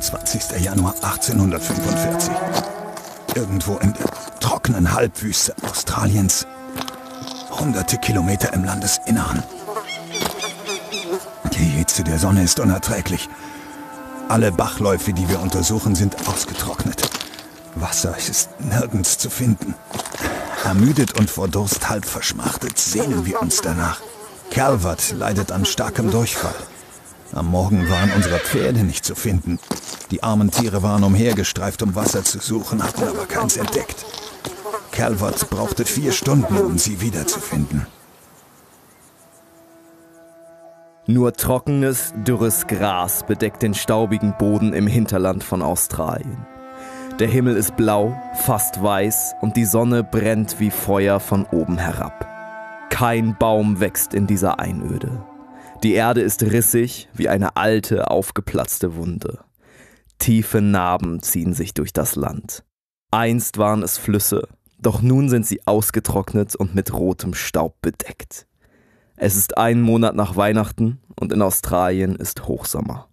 27. Januar 1845. Irgendwo in der trockenen Halbwüste Australiens. Hunderte Kilometer im Landesinneren. Die Hitze der Sonne ist unerträglich. Alle Bachläufe, die wir untersuchen, sind ausgetrocknet. Wasser ist nirgends zu finden. Ermüdet und vor Durst halb verschmachtet sehnen wir uns danach. Calvert leidet an starkem Durchfall. Am Morgen waren unsere Pferde nicht zu finden. Die armen Tiere waren umhergestreift, um Wasser zu suchen, hatten aber keins entdeckt. Calvert brauchte vier Stunden, um sie wiederzufinden. Nur trockenes, dürres Gras bedeckt den staubigen Boden im Hinterland von Australien. Der Himmel ist blau, fast weiß und die Sonne brennt wie Feuer von oben herab. Kein Baum wächst in dieser Einöde. Die Erde ist rissig wie eine alte, aufgeplatzte Wunde. Tiefe Narben ziehen sich durch das Land. Einst waren es Flüsse, doch nun sind sie ausgetrocknet und mit rotem Staub bedeckt. Es ist ein Monat nach Weihnachten und in Australien ist Hochsommer.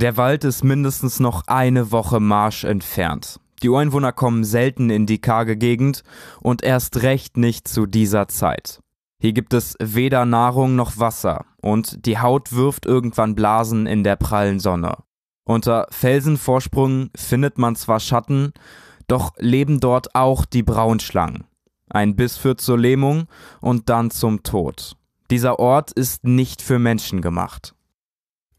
Der Wald ist mindestens noch eine Woche Marsch entfernt. Die Ureinwohner kommen selten in die karge Gegend und erst recht nicht zu dieser Zeit. Hier gibt es weder Nahrung noch Wasser und die Haut wirft irgendwann Blasen in der prallen Sonne. Unter Felsenvorsprungen findet man zwar Schatten, doch leben dort auch die Braunschlangen. Ein Biss führt zur Lähmung und dann zum Tod. Dieser Ort ist nicht für Menschen gemacht.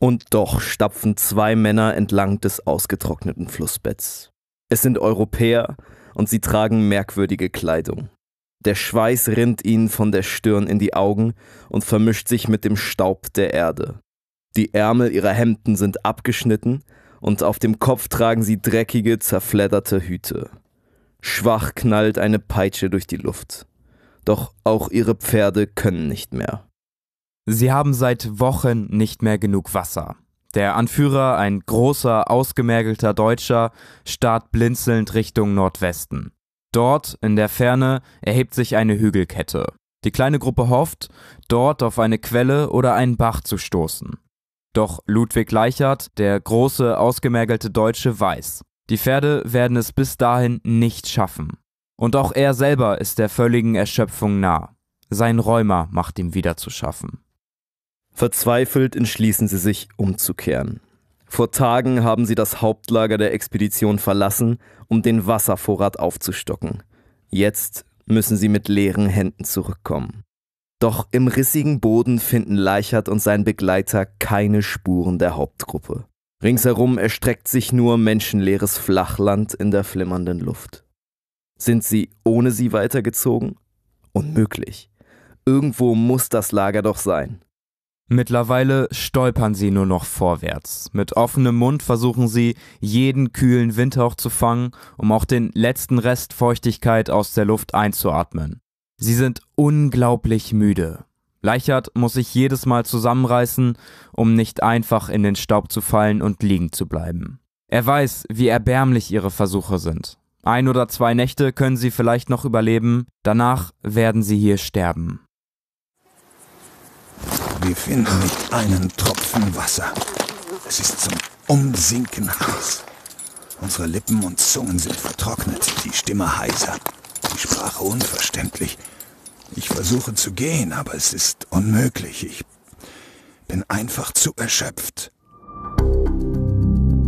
Und doch stapfen zwei Männer entlang des ausgetrockneten Flussbetts. Es sind Europäer und sie tragen merkwürdige Kleidung. Der Schweiß rinnt ihnen von der Stirn in die Augen und vermischt sich mit dem Staub der Erde. Die Ärmel ihrer Hemden sind abgeschnitten und auf dem Kopf tragen sie dreckige, zerfledderte Hüte. Schwach knallt eine Peitsche durch die Luft. Doch auch ihre Pferde können nicht mehr. Sie haben seit Wochen nicht mehr genug Wasser. Der Anführer, ein großer, ausgemergelter Deutscher, starrt blinzelnd Richtung Nordwesten. Dort, in der Ferne, erhebt sich eine Hügelkette. Die kleine Gruppe hofft, dort auf eine Quelle oder einen Bach zu stoßen. Doch Ludwig Leichert, der große, ausgemergelte Deutsche, weiß, die Pferde werden es bis dahin nicht schaffen. Und auch er selber ist der völligen Erschöpfung nah. Sein Rheuma macht ihm wieder zu schaffen. Verzweifelt entschließen sie sich, umzukehren. Vor Tagen haben sie das Hauptlager der Expedition verlassen, um den Wasservorrat aufzustocken. Jetzt müssen sie mit leeren Händen zurückkommen. Doch im rissigen Boden finden Leichert und sein Begleiter keine Spuren der Hauptgruppe. Ringsherum erstreckt sich nur menschenleeres Flachland in der flimmernden Luft. Sind sie ohne sie weitergezogen? Unmöglich. Irgendwo muss das Lager doch sein. Mittlerweile stolpern sie nur noch vorwärts. Mit offenem Mund versuchen sie, jeden kühlen Windhauch zu fangen, um auch den letzten Rest Feuchtigkeit aus der Luft einzuatmen. Sie sind unglaublich müde. Leichert muss sich jedes Mal zusammenreißen, um nicht einfach in den Staub zu fallen und liegen zu bleiben. Er weiß, wie erbärmlich ihre Versuche sind. Ein oder zwei Nächte können sie vielleicht noch überleben, danach werden sie hier sterben. Wir finden nicht einen Tropfen Wasser. Es ist zum Umsinken heiß. Unsere Lippen und Zungen sind vertrocknet, die Stimme heiser, die Sprache unverständlich. Ich versuche zu gehen, aber es ist unmöglich. Ich bin einfach zu erschöpft.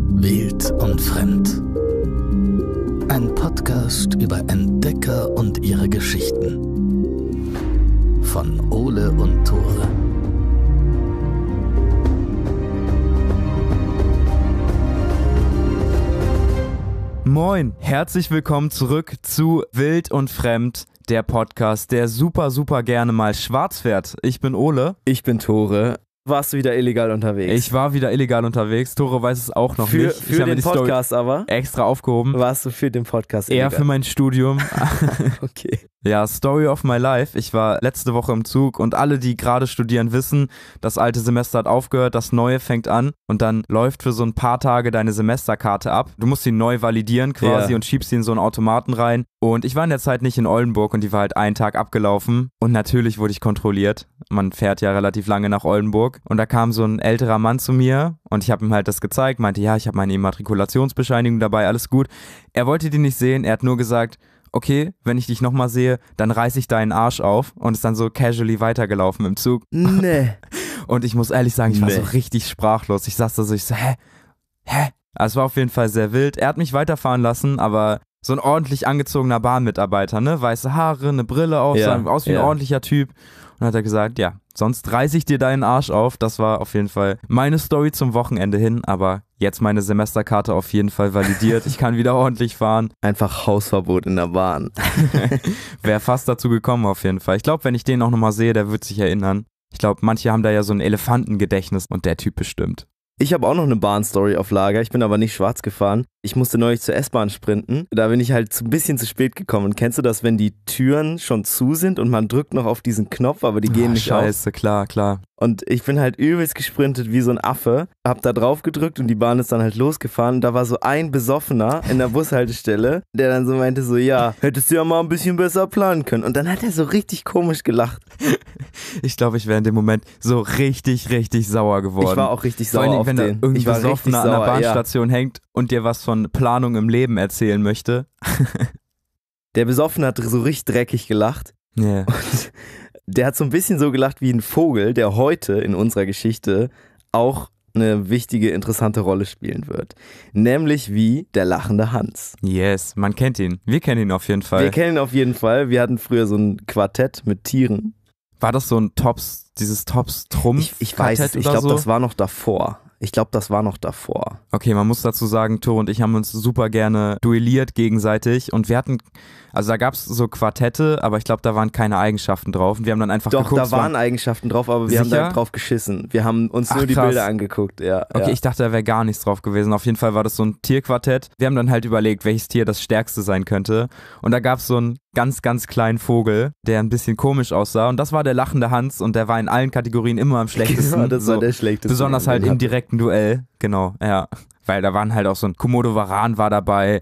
Wild und Fremd. Ein Podcast über Entdecker und ihre Geschichten. Von Ole und Tore. moin. Herzlich willkommen zurück zu Wild und Fremd, der Podcast, der super, super gerne mal schwarz fährt. Ich bin Ole. Ich bin Tore. Warst du wieder illegal unterwegs? Ich war wieder illegal unterwegs. Tore weiß es auch noch für, nicht. Für ich den Podcast aber? Extra aufgehoben. Warst du für den Podcast illegal? Eher für mein Studium. okay. Ja, Story of my life. Ich war letzte Woche im Zug und alle, die gerade studieren, wissen, das alte Semester hat aufgehört, das neue fängt an und dann läuft für so ein paar Tage deine Semesterkarte ab. Du musst sie neu validieren quasi yeah. und schiebst sie in so einen Automaten rein. Und ich war in der Zeit nicht in Oldenburg und die war halt einen Tag abgelaufen und natürlich wurde ich kontrolliert. Man fährt ja relativ lange nach Oldenburg und da kam so ein älterer Mann zu mir und ich habe ihm halt das gezeigt, meinte, ja, ich habe meine Immatrikulationsbescheinigung dabei, alles gut. Er wollte die nicht sehen, er hat nur gesagt, okay, wenn ich dich nochmal sehe, dann reiße ich deinen Arsch auf und ist dann so casually weitergelaufen im Zug. Nee. Und ich muss ehrlich sagen, ich nee. war so richtig sprachlos. Ich saß da so, ich so, hä? Hä? Also es war auf jeden Fall sehr wild. Er hat mich weiterfahren lassen, aber so ein ordentlich angezogener Bahnmitarbeiter, ne? Weiße Haare, eine Brille auf, ja, so aus wie ein ja. ordentlicher Typ. Und dann hat er gesagt, ja, Sonst reiße ich dir deinen Arsch auf. Das war auf jeden Fall meine Story zum Wochenende hin, aber jetzt meine Semesterkarte auf jeden Fall validiert. Ich kann wieder ordentlich fahren. Einfach Hausverbot in der Bahn. Wäre fast dazu gekommen auf jeden Fall. Ich glaube, wenn ich den auch nochmal sehe, der wird sich erinnern. Ich glaube, manche haben da ja so ein Elefantengedächtnis und der Typ bestimmt. Ich habe auch noch eine Bahnstory auf Lager. Ich bin aber nicht schwarz gefahren. Ich musste neulich zur S-Bahn sprinten. Da bin ich halt ein bisschen zu spät gekommen. kennst du das, wenn die Türen schon zu sind und man drückt noch auf diesen Knopf, aber die gehen oh, nicht scheiße, auf? Scheiße, klar, klar. Und ich bin halt übelst gesprintet wie so ein Affe hab da drauf gedrückt und die Bahn ist dann halt losgefahren. Und da war so ein Besoffener in der Bushaltestelle, der dann so meinte: So, ja, hättest du ja mal ein bisschen besser planen können. Und dann hat er so richtig komisch gelacht. Ich glaube, ich wäre in dem Moment so richtig, richtig sauer geworden. Ich war auch richtig sauer. Vor allem, auf wenn den. da irgendein Besoffener sauer, an der Bahnstation ja. hängt und dir was von Planung im Leben erzählen möchte. Der Besoffene hat so richtig dreckig gelacht. Yeah. Und der hat so ein bisschen so gelacht wie ein Vogel, der heute in unserer Geschichte auch eine wichtige, interessante Rolle spielen wird. Nämlich wie der lachende Hans. Yes, man kennt ihn. Wir kennen ihn auf jeden Fall. Wir kennen ihn auf jeden Fall. Wir hatten früher so ein Quartett mit Tieren. War das so ein Tops, dieses Tops Trumpf? Ich, ich weiß, ich glaube, so? das war noch davor. Ich glaube, das war noch davor. Okay, man muss dazu sagen, Tore und ich haben uns super gerne duelliert gegenseitig und wir hatten, also da gab es so Quartette, aber ich glaube, da waren keine Eigenschaften drauf und wir haben dann einfach Doch, geguckt, da waren Eigenschaften drauf, aber wir sicher? haben da drauf geschissen. Wir haben uns Ach, nur die krass. Bilder angeguckt, ja. Okay, ja. ich dachte, da wäre gar nichts drauf gewesen. Auf jeden Fall war das so ein Tierquartett. Wir haben dann halt überlegt, welches Tier das stärkste sein könnte und da gab es so ein ganz, ganz kleinen Vogel, der ein bisschen komisch aussah. Und das war der lachende Hans und der war in allen Kategorien immer am schlechtesten. Genau, das war so. der schlechteste. Besonders halt im direkten Duell. Genau, ja. Weil da waren halt auch so ein Komodo Varan war dabei.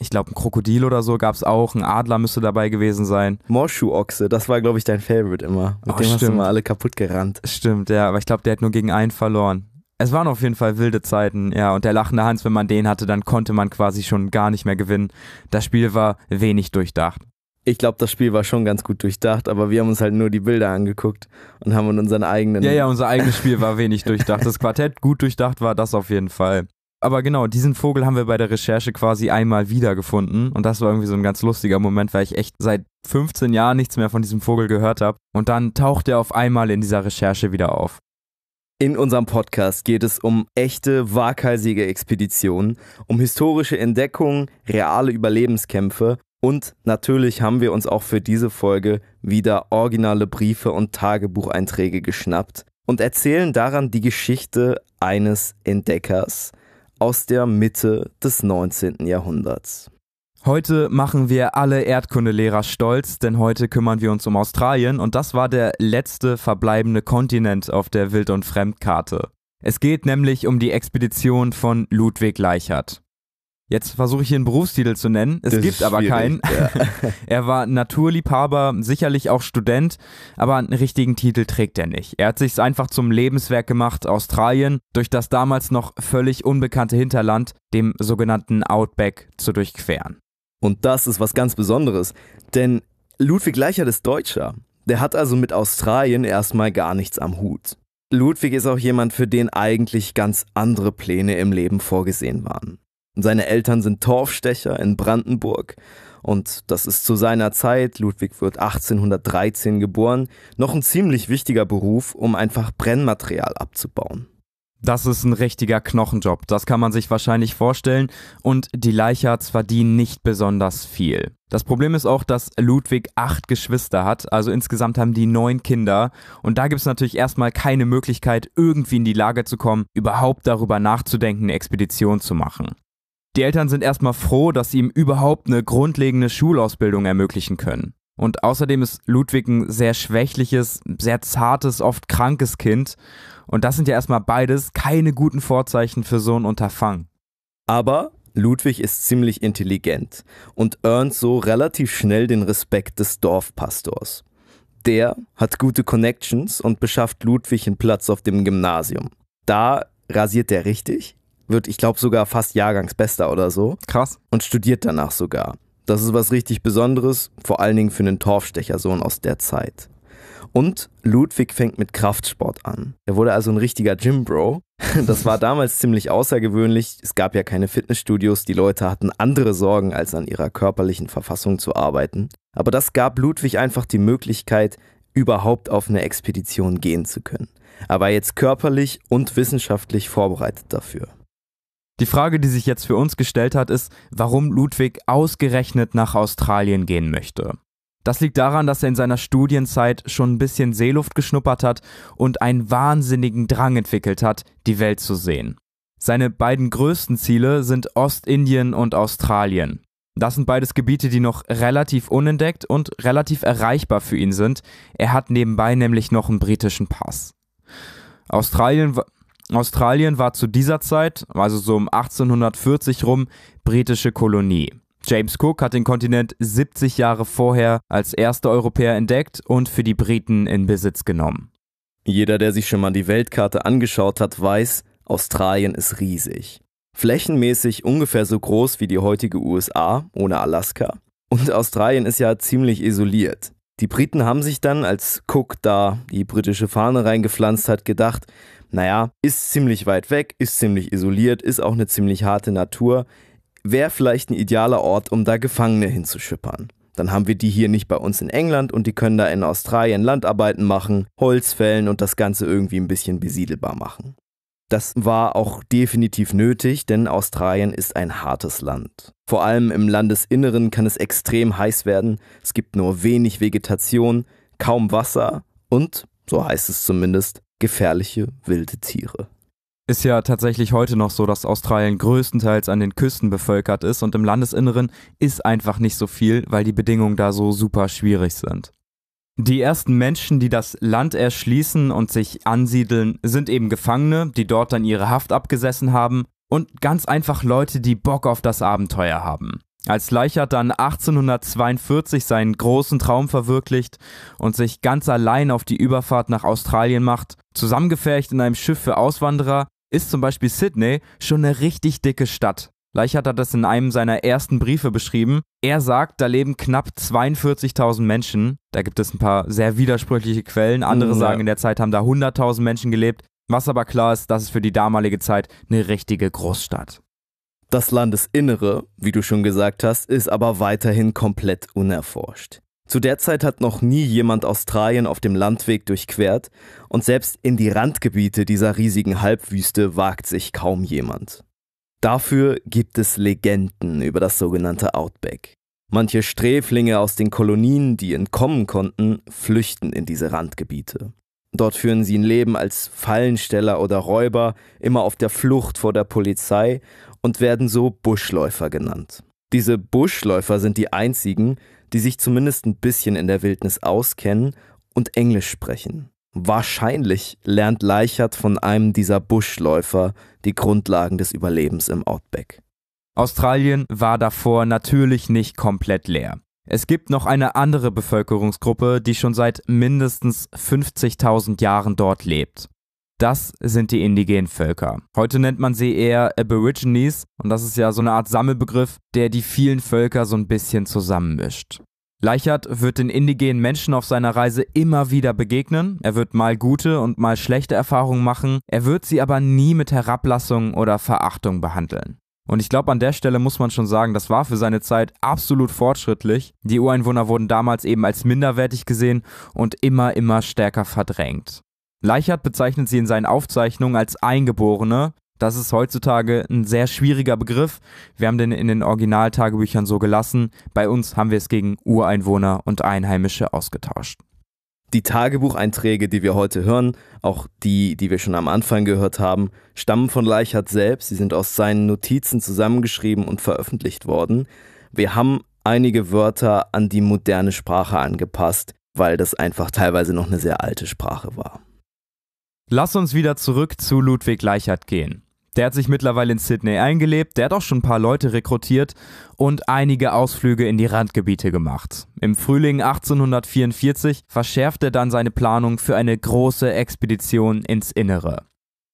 Ich glaube, ein Krokodil oder so gab es auch. Ein Adler müsste dabei gewesen sein. Morschuh-Ochse, das war, glaube ich, dein Favorite immer. Mit oh, dem stimmt. hast du immer alle kaputt gerannt. Stimmt, ja. Aber ich glaube, der hat nur gegen einen verloren. Es waren auf jeden Fall wilde Zeiten, ja. Und der lachende Hans, wenn man den hatte, dann konnte man quasi schon gar nicht mehr gewinnen. Das Spiel war wenig durchdacht ich glaube, das Spiel war schon ganz gut durchdacht, aber wir haben uns halt nur die Bilder angeguckt und haben unseren eigenen. Ja, ja, unser eigenes Spiel war wenig durchdacht. Das Quartett gut durchdacht war das auf jeden Fall. Aber genau, diesen Vogel haben wir bei der Recherche quasi einmal wiedergefunden. Und das war irgendwie so ein ganz lustiger Moment, weil ich echt seit 15 Jahren nichts mehr von diesem Vogel gehört habe. Und dann taucht er auf einmal in dieser Recherche wieder auf. In unserem Podcast geht es um echte, waghalsige Expeditionen, um historische Entdeckungen, reale Überlebenskämpfe und natürlich haben wir uns auch für diese Folge wieder originale Briefe und Tagebucheinträge geschnappt und erzählen daran die Geschichte eines Entdeckers aus der Mitte des 19. Jahrhunderts. Heute machen wir alle Erdkundelehrer stolz, denn heute kümmern wir uns um Australien und das war der letzte verbleibende Kontinent auf der Wild- und Fremdkarte. Es geht nämlich um die Expedition von Ludwig Leichert. Jetzt versuche ich hier einen Berufstitel zu nennen. Es das gibt aber keinen. Ja. er war Naturliebhaber, sicherlich auch Student, aber einen richtigen Titel trägt er nicht. Er hat sich's einfach zum Lebenswerk gemacht, Australien durch das damals noch völlig unbekannte Hinterland, dem sogenannten Outback, zu durchqueren. Und das ist was ganz Besonderes, denn Ludwig Leichert ist Deutscher. Der hat also mit Australien erstmal gar nichts am Hut. Ludwig ist auch jemand, für den eigentlich ganz andere Pläne im Leben vorgesehen waren. Und seine Eltern sind Torfstecher in Brandenburg. Und das ist zu seiner Zeit, Ludwig wird 1813 geboren, noch ein ziemlich wichtiger Beruf, um einfach Brennmaterial abzubauen. Das ist ein richtiger Knochenjob, das kann man sich wahrscheinlich vorstellen. Und die Leicherts verdienen nicht besonders viel. Das Problem ist auch, dass Ludwig acht Geschwister hat, also insgesamt haben die neun Kinder. Und da gibt es natürlich erstmal keine Möglichkeit, irgendwie in die Lage zu kommen, überhaupt darüber nachzudenken, eine Expedition zu machen. Die Eltern sind erstmal froh, dass sie ihm überhaupt eine grundlegende Schulausbildung ermöglichen können. Und außerdem ist Ludwig ein sehr schwächliches, sehr zartes, oft krankes Kind. Und das sind ja erstmal beides keine guten Vorzeichen für so ein Unterfangen. Aber Ludwig ist ziemlich intelligent und earnt so relativ schnell den Respekt des Dorfpastors. Der hat gute Connections und beschafft Ludwig einen Platz auf dem Gymnasium. Da rasiert er richtig wird, ich glaube, sogar fast Jahrgangsbester oder so. Krass. Und studiert danach sogar. Das ist was richtig Besonderes, vor allen Dingen für einen Torfstechersohn aus der Zeit. Und Ludwig fängt mit Kraftsport an. Er wurde also ein richtiger Gym-Bro. Das war damals ziemlich außergewöhnlich. Es gab ja keine Fitnessstudios, die Leute hatten andere Sorgen, als an ihrer körperlichen Verfassung zu arbeiten. Aber das gab Ludwig einfach die Möglichkeit, überhaupt auf eine Expedition gehen zu können. Er war jetzt körperlich und wissenschaftlich vorbereitet dafür. Die Frage, die sich jetzt für uns gestellt hat, ist, warum Ludwig ausgerechnet nach Australien gehen möchte. Das liegt daran, dass er in seiner Studienzeit schon ein bisschen Seeluft geschnuppert hat und einen wahnsinnigen Drang entwickelt hat, die Welt zu sehen. Seine beiden größten Ziele sind Ostindien und Australien. Das sind beides Gebiete, die noch relativ unentdeckt und relativ erreichbar für ihn sind. Er hat nebenbei nämlich noch einen britischen Pass. Australien Australien war zu dieser Zeit, also so um 1840 rum, britische Kolonie. James Cook hat den Kontinent 70 Jahre vorher als erster Europäer entdeckt und für die Briten in Besitz genommen. Jeder, der sich schon mal die Weltkarte angeschaut hat, weiß, Australien ist riesig. Flächenmäßig ungefähr so groß wie die heutige USA ohne Alaska. Und Australien ist ja ziemlich isoliert. Die Briten haben sich dann, als Cook da die britische Fahne reingepflanzt hat, gedacht, naja, ist ziemlich weit weg, ist ziemlich isoliert, ist auch eine ziemlich harte Natur, wäre vielleicht ein idealer Ort, um da Gefangene hinzuschippern. Dann haben wir die hier nicht bei uns in England und die können da in Australien Landarbeiten machen, Holz fällen und das Ganze irgendwie ein bisschen besiedelbar machen. Das war auch definitiv nötig, denn Australien ist ein hartes Land. Vor allem im Landesinneren kann es extrem heiß werden, es gibt nur wenig Vegetation, kaum Wasser und, so heißt es zumindest, gefährliche wilde Tiere. Ist ja tatsächlich heute noch so, dass Australien größtenteils an den Küsten bevölkert ist und im Landesinneren ist einfach nicht so viel, weil die Bedingungen da so super schwierig sind. Die ersten Menschen, die das Land erschließen und sich ansiedeln, sind eben Gefangene, die dort dann ihre Haft abgesessen haben und ganz einfach Leute, die Bock auf das Abenteuer haben. Als Leicher dann 1842 seinen großen Traum verwirklicht und sich ganz allein auf die Überfahrt nach Australien macht, zusammengefercht in einem Schiff für Auswanderer, ist zum Beispiel Sydney schon eine richtig dicke Stadt. Leichert hat das in einem seiner ersten Briefe beschrieben. Er sagt, da leben knapp 42.000 Menschen. Da gibt es ein paar sehr widersprüchliche Quellen. Andere mhm, sagen, ja. in der Zeit haben da 100.000 Menschen gelebt. Was aber klar ist, das ist für die damalige Zeit eine richtige Großstadt. Das Landesinnere, wie du schon gesagt hast, ist aber weiterhin komplett unerforscht. Zu der Zeit hat noch nie jemand Australien auf dem Landweg durchquert und selbst in die Randgebiete dieser riesigen Halbwüste wagt sich kaum jemand. Dafür gibt es Legenden über das sogenannte Outback. Manche Sträflinge aus den Kolonien, die entkommen konnten, flüchten in diese Randgebiete. Dort führen sie ein Leben als Fallensteller oder Räuber, immer auf der Flucht vor der Polizei und werden so Buschläufer genannt. Diese Buschläufer sind die einzigen, die sich zumindest ein bisschen in der Wildnis auskennen und Englisch sprechen. Wahrscheinlich lernt Leichert von einem dieser Buschläufer die Grundlagen des Überlebens im Outback. Australien war davor natürlich nicht komplett leer. Es gibt noch eine andere Bevölkerungsgruppe, die schon seit mindestens 50.000 Jahren dort lebt. Das sind die indigenen Völker. Heute nennt man sie eher Aborigines und das ist ja so eine Art Sammelbegriff, der die vielen Völker so ein bisschen zusammenmischt. Leichert wird den indigenen Menschen auf seiner Reise immer wieder begegnen. Er wird mal gute und mal schlechte Erfahrungen machen. Er wird sie aber nie mit Herablassung oder Verachtung behandeln. Und ich glaube, an der Stelle muss man schon sagen, das war für seine Zeit absolut fortschrittlich. Die Ureinwohner wurden damals eben als minderwertig gesehen und immer, immer stärker verdrängt. Leichert bezeichnet sie in seinen Aufzeichnungen als Eingeborene. Das ist heutzutage ein sehr schwieriger Begriff. Wir haben den in den Originaltagebüchern so gelassen. Bei uns haben wir es gegen Ureinwohner und Einheimische ausgetauscht. Die Tagebucheinträge, die wir heute hören, auch die, die wir schon am Anfang gehört haben, stammen von Leichhardt selbst. Sie sind aus seinen Notizen zusammengeschrieben und veröffentlicht worden. Wir haben einige Wörter an die moderne Sprache angepasst, weil das einfach teilweise noch eine sehr alte Sprache war. Lass uns wieder zurück zu Ludwig Leichert gehen. Der hat sich mittlerweile in Sydney eingelebt, der hat auch schon ein paar Leute rekrutiert und einige Ausflüge in die Randgebiete gemacht. Im Frühling 1844 verschärft er dann seine Planung für eine große Expedition ins Innere.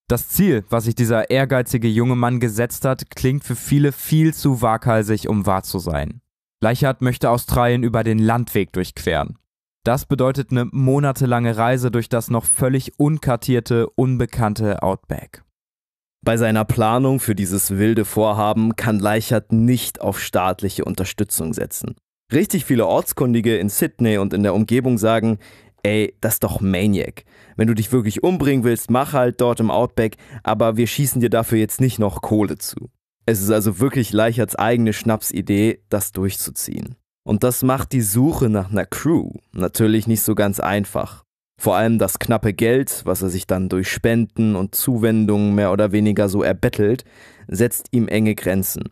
Das Ziel, was sich dieser ehrgeizige junge Mann gesetzt hat, klingt für viele viel zu waghalsig, um wahr zu sein. Leichhardt möchte Australien über den Landweg durchqueren. Das bedeutet eine monatelange Reise durch das noch völlig unkartierte, unbekannte Outback. Bei seiner Planung für dieses wilde Vorhaben kann Leichert nicht auf staatliche Unterstützung setzen. Richtig viele Ortskundige in Sydney und in der Umgebung sagen, ey, das ist doch Maniac. Wenn du dich wirklich umbringen willst, mach halt dort im Outback, aber wir schießen dir dafür jetzt nicht noch Kohle zu. Es ist also wirklich Leicherts eigene Schnapsidee, das durchzuziehen. Und das macht die Suche nach einer Crew natürlich nicht so ganz einfach. Vor allem das knappe Geld, was er sich dann durch Spenden und Zuwendungen mehr oder weniger so erbettelt, setzt ihm enge Grenzen.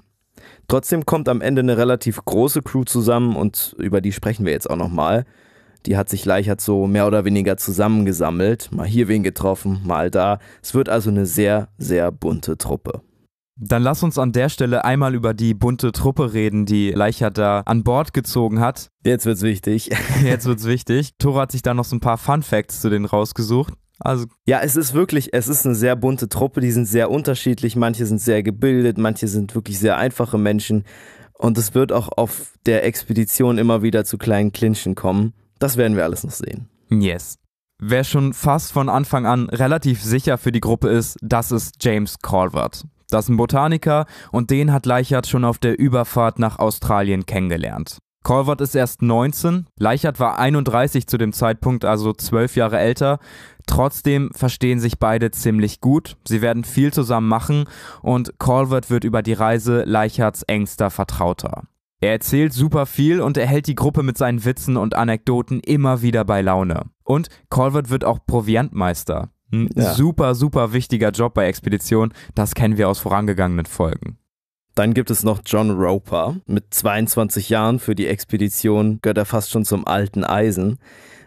Trotzdem kommt am Ende eine relativ große Crew zusammen und über die sprechen wir jetzt auch nochmal. Die hat sich Leichert so mehr oder weniger zusammengesammelt, mal hier wen getroffen, mal da. Es wird also eine sehr, sehr bunte Truppe. Dann lass uns an der Stelle einmal über die bunte Truppe reden, die Leichert da an Bord gezogen hat. Jetzt wird's wichtig. Jetzt wird's wichtig. Toro hat sich da noch so ein paar Fun Facts zu denen rausgesucht. Also ja, es ist wirklich, es ist eine sehr bunte Truppe, die sind sehr unterschiedlich, manche sind sehr gebildet, manche sind wirklich sehr einfache Menschen und es wird auch auf der Expedition immer wieder zu kleinen Clinchen kommen. Das werden wir alles noch sehen. Yes. Wer schon fast von Anfang an relativ sicher für die Gruppe ist, das ist James Colvert. Das ist ein Botaniker und den hat Leichhardt schon auf der Überfahrt nach Australien kennengelernt. Colvert ist erst 19, Leichhardt war 31 zu dem Zeitpunkt, also 12 Jahre älter. Trotzdem verstehen sich beide ziemlich gut. Sie werden viel zusammen machen und Colvert wird über die Reise Leichardts engster Vertrauter. Er erzählt super viel und er hält die Gruppe mit seinen Witzen und Anekdoten immer wieder bei Laune. Und Colvert wird auch Proviantmeister. Ein ja. super, super wichtiger Job bei Expedition. Das kennen wir aus vorangegangenen Folgen. Dann gibt es noch John Roper. Mit 22 Jahren für die Expedition gehört er fast schon zum alten Eisen.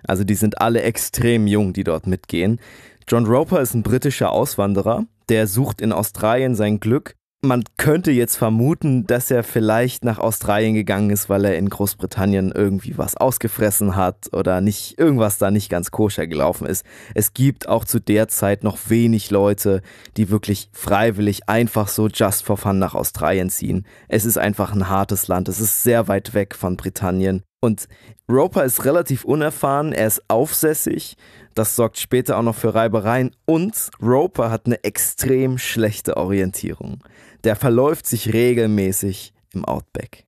Also die sind alle extrem jung, die dort mitgehen. John Roper ist ein britischer Auswanderer, der sucht in Australien sein Glück man könnte jetzt vermuten, dass er vielleicht nach Australien gegangen ist, weil er in Großbritannien irgendwie was ausgefressen hat oder nicht irgendwas da nicht ganz koscher gelaufen ist. Es gibt auch zu der Zeit noch wenig Leute, die wirklich freiwillig einfach so just for fun nach Australien ziehen. Es ist einfach ein hartes Land. Es ist sehr weit weg von Britannien. Und Roper ist relativ unerfahren, er ist aufsässig, das sorgt später auch noch für Reibereien und Roper hat eine extrem schlechte Orientierung. Der verläuft sich regelmäßig im Outback.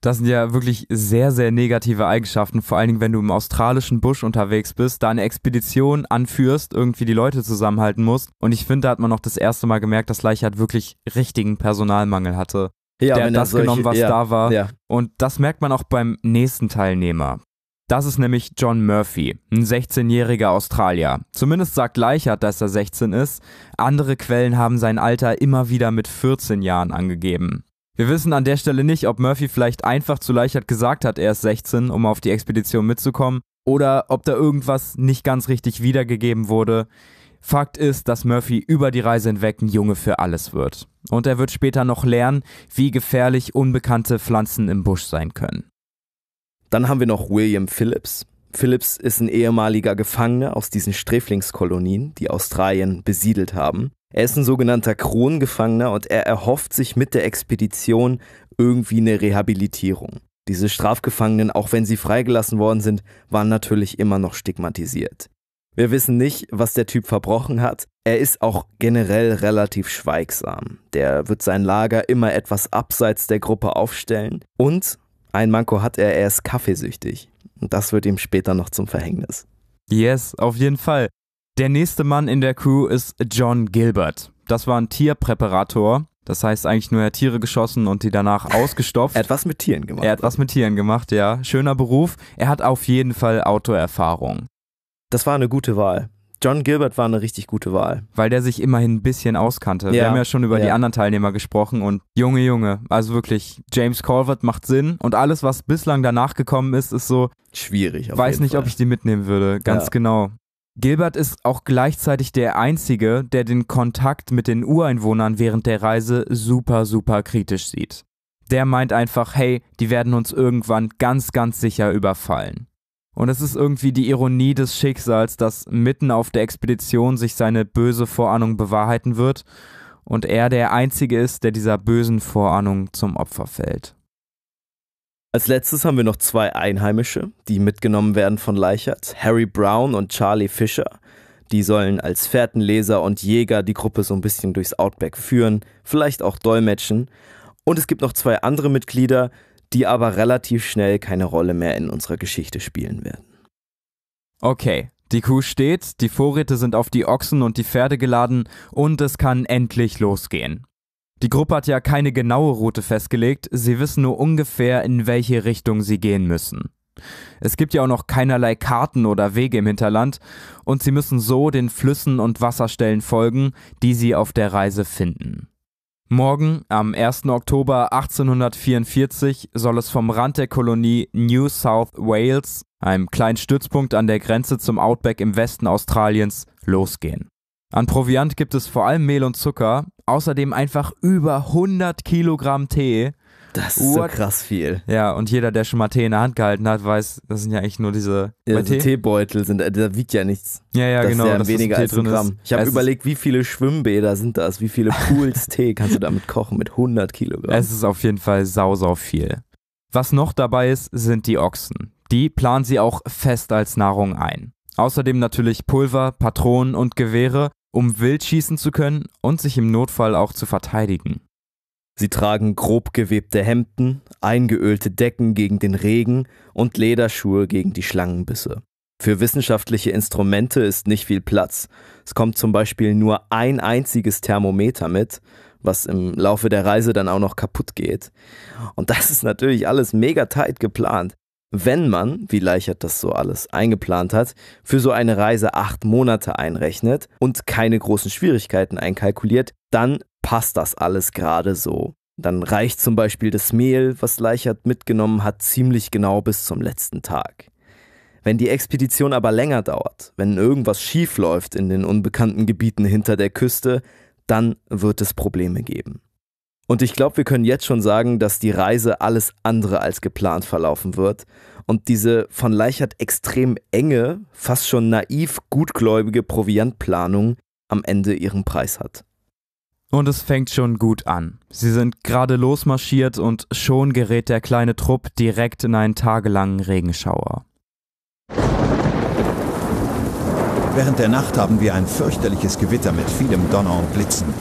Das sind ja wirklich sehr, sehr negative Eigenschaften, vor allen Dingen, wenn du im australischen Busch unterwegs bist, da eine Expedition anführst, irgendwie die Leute zusammenhalten musst. Und ich finde, da hat man noch das erste Mal gemerkt, dass Leichhardt wirklich richtigen Personalmangel hatte. Ja, der hat das solche, genommen, was ja, da war. Ja. Und das merkt man auch beim nächsten Teilnehmer. Das ist nämlich John Murphy, ein 16-jähriger Australier. Zumindest sagt Leichert, dass er 16 ist. Andere Quellen haben sein Alter immer wieder mit 14 Jahren angegeben. Wir wissen an der Stelle nicht, ob Murphy vielleicht einfach zu Leichert gesagt hat, er ist 16, um auf die Expedition mitzukommen, oder ob da irgendwas nicht ganz richtig wiedergegeben wurde. Fakt ist, dass Murphy über die Reise hinweg ein Junge für alles wird. Und er wird später noch lernen, wie gefährlich unbekannte Pflanzen im Busch sein können. Dann haben wir noch William Phillips. Phillips ist ein ehemaliger Gefangener aus diesen Sträflingskolonien, die Australien besiedelt haben. Er ist ein sogenannter Krongefangener und er erhofft sich mit der Expedition irgendwie eine Rehabilitierung. Diese Strafgefangenen, auch wenn sie freigelassen worden sind, waren natürlich immer noch stigmatisiert. Wir wissen nicht, was der Typ verbrochen hat. Er ist auch generell relativ schweigsam. Der wird sein Lager immer etwas abseits der Gruppe aufstellen. Und ein Manko hat er, er ist kaffeesüchtig. Und das wird ihm später noch zum Verhängnis. Yes, auf jeden Fall. Der nächste Mann in der Crew ist John Gilbert. Das war ein Tierpräparator. Das heißt eigentlich nur, er hat Tiere geschossen und die danach ausgestopft. er hat was mit Tieren gemacht. Er hat was mit Tieren gemacht, ja. Schöner Beruf. Er hat auf jeden Fall Autoerfahrung. Das war eine gute Wahl. John Gilbert war eine richtig gute Wahl. Weil der sich immerhin ein bisschen auskannte. Ja. Wir haben ja schon über ja. die anderen Teilnehmer gesprochen und Junge, Junge, also wirklich, James Colbert macht Sinn und alles, was bislang danach gekommen ist, ist so. Schwierig. weiß nicht, Fall. ob ich die mitnehmen würde, ganz ja. genau. Gilbert ist auch gleichzeitig der Einzige, der den Kontakt mit den Ureinwohnern während der Reise super, super kritisch sieht. Der meint einfach, hey, die werden uns irgendwann ganz, ganz sicher überfallen. Und es ist irgendwie die Ironie des Schicksals, dass mitten auf der Expedition sich seine böse Vorahnung bewahrheiten wird und er der Einzige ist, der dieser bösen Vorahnung zum Opfer fällt. Als letztes haben wir noch zwei Einheimische, die mitgenommen werden von Leichert, Harry Brown und Charlie Fisher. Die sollen als Fährtenleser und Jäger die Gruppe so ein bisschen durchs Outback führen, vielleicht auch dolmetschen. Und es gibt noch zwei andere Mitglieder, die aber relativ schnell keine Rolle mehr in unserer Geschichte spielen werden. Okay, die Kuh steht, die Vorräte sind auf die Ochsen und die Pferde geladen und es kann endlich losgehen. Die Gruppe hat ja keine genaue Route festgelegt, sie wissen nur ungefähr, in welche Richtung sie gehen müssen. Es gibt ja auch noch keinerlei Karten oder Wege im Hinterland und sie müssen so den Flüssen und Wasserstellen folgen, die sie auf der Reise finden. Morgen, am 1. Oktober 1844, soll es vom Rand der Kolonie New South Wales, einem kleinen Stützpunkt an der Grenze zum Outback im Westen Australiens, losgehen. An Proviant gibt es vor allem Mehl und Zucker, außerdem einfach über 100 Kilogramm Tee, das ist What? so krass viel. Ja, und jeder, der schon mal Tee in der Hand gehalten hat, weiß, das sind ja eigentlich nur diese. Ja, also Tee? Teebeutel sind, äh, da wiegt ja nichts. Ja, ja, das genau. Ist ja das weniger ist als ein Gramm. Ist. Ich habe überlegt, wie viele Schwimmbäder sind das? Wie viele Pools Tee kannst du damit kochen mit 100 Kilogramm? Es ist auf jeden Fall sau, sau viel. Was noch dabei ist, sind die Ochsen. Die planen sie auch fest als Nahrung ein. Außerdem natürlich Pulver, Patronen und Gewehre, um wild schießen zu können und sich im Notfall auch zu verteidigen. Sie tragen grob gewebte Hemden, eingeölte Decken gegen den Regen und Lederschuhe gegen die Schlangenbisse. Für wissenschaftliche Instrumente ist nicht viel Platz. Es kommt zum Beispiel nur ein einziges Thermometer mit, was im Laufe der Reise dann auch noch kaputt geht. Und das ist natürlich alles mega tight geplant. Wenn man, wie Leichert das so alles eingeplant hat, für so eine Reise acht Monate einrechnet und keine großen Schwierigkeiten einkalkuliert, dann passt das alles gerade so. Dann reicht zum Beispiel das Mehl, was Leichert mitgenommen hat, ziemlich genau bis zum letzten Tag. Wenn die Expedition aber länger dauert, wenn irgendwas schief läuft in den unbekannten Gebieten hinter der Küste, dann wird es Probleme geben. Und ich glaube, wir können jetzt schon sagen, dass die Reise alles andere als geplant verlaufen wird und diese von Leichert extrem enge, fast schon naiv gutgläubige Proviantplanung am Ende ihren Preis hat. Und es fängt schon gut an. Sie sind gerade losmarschiert und schon gerät der kleine Trupp direkt in einen tagelangen Regenschauer. Während der Nacht haben wir ein fürchterliches Gewitter mit vielem Donner und Blitzen.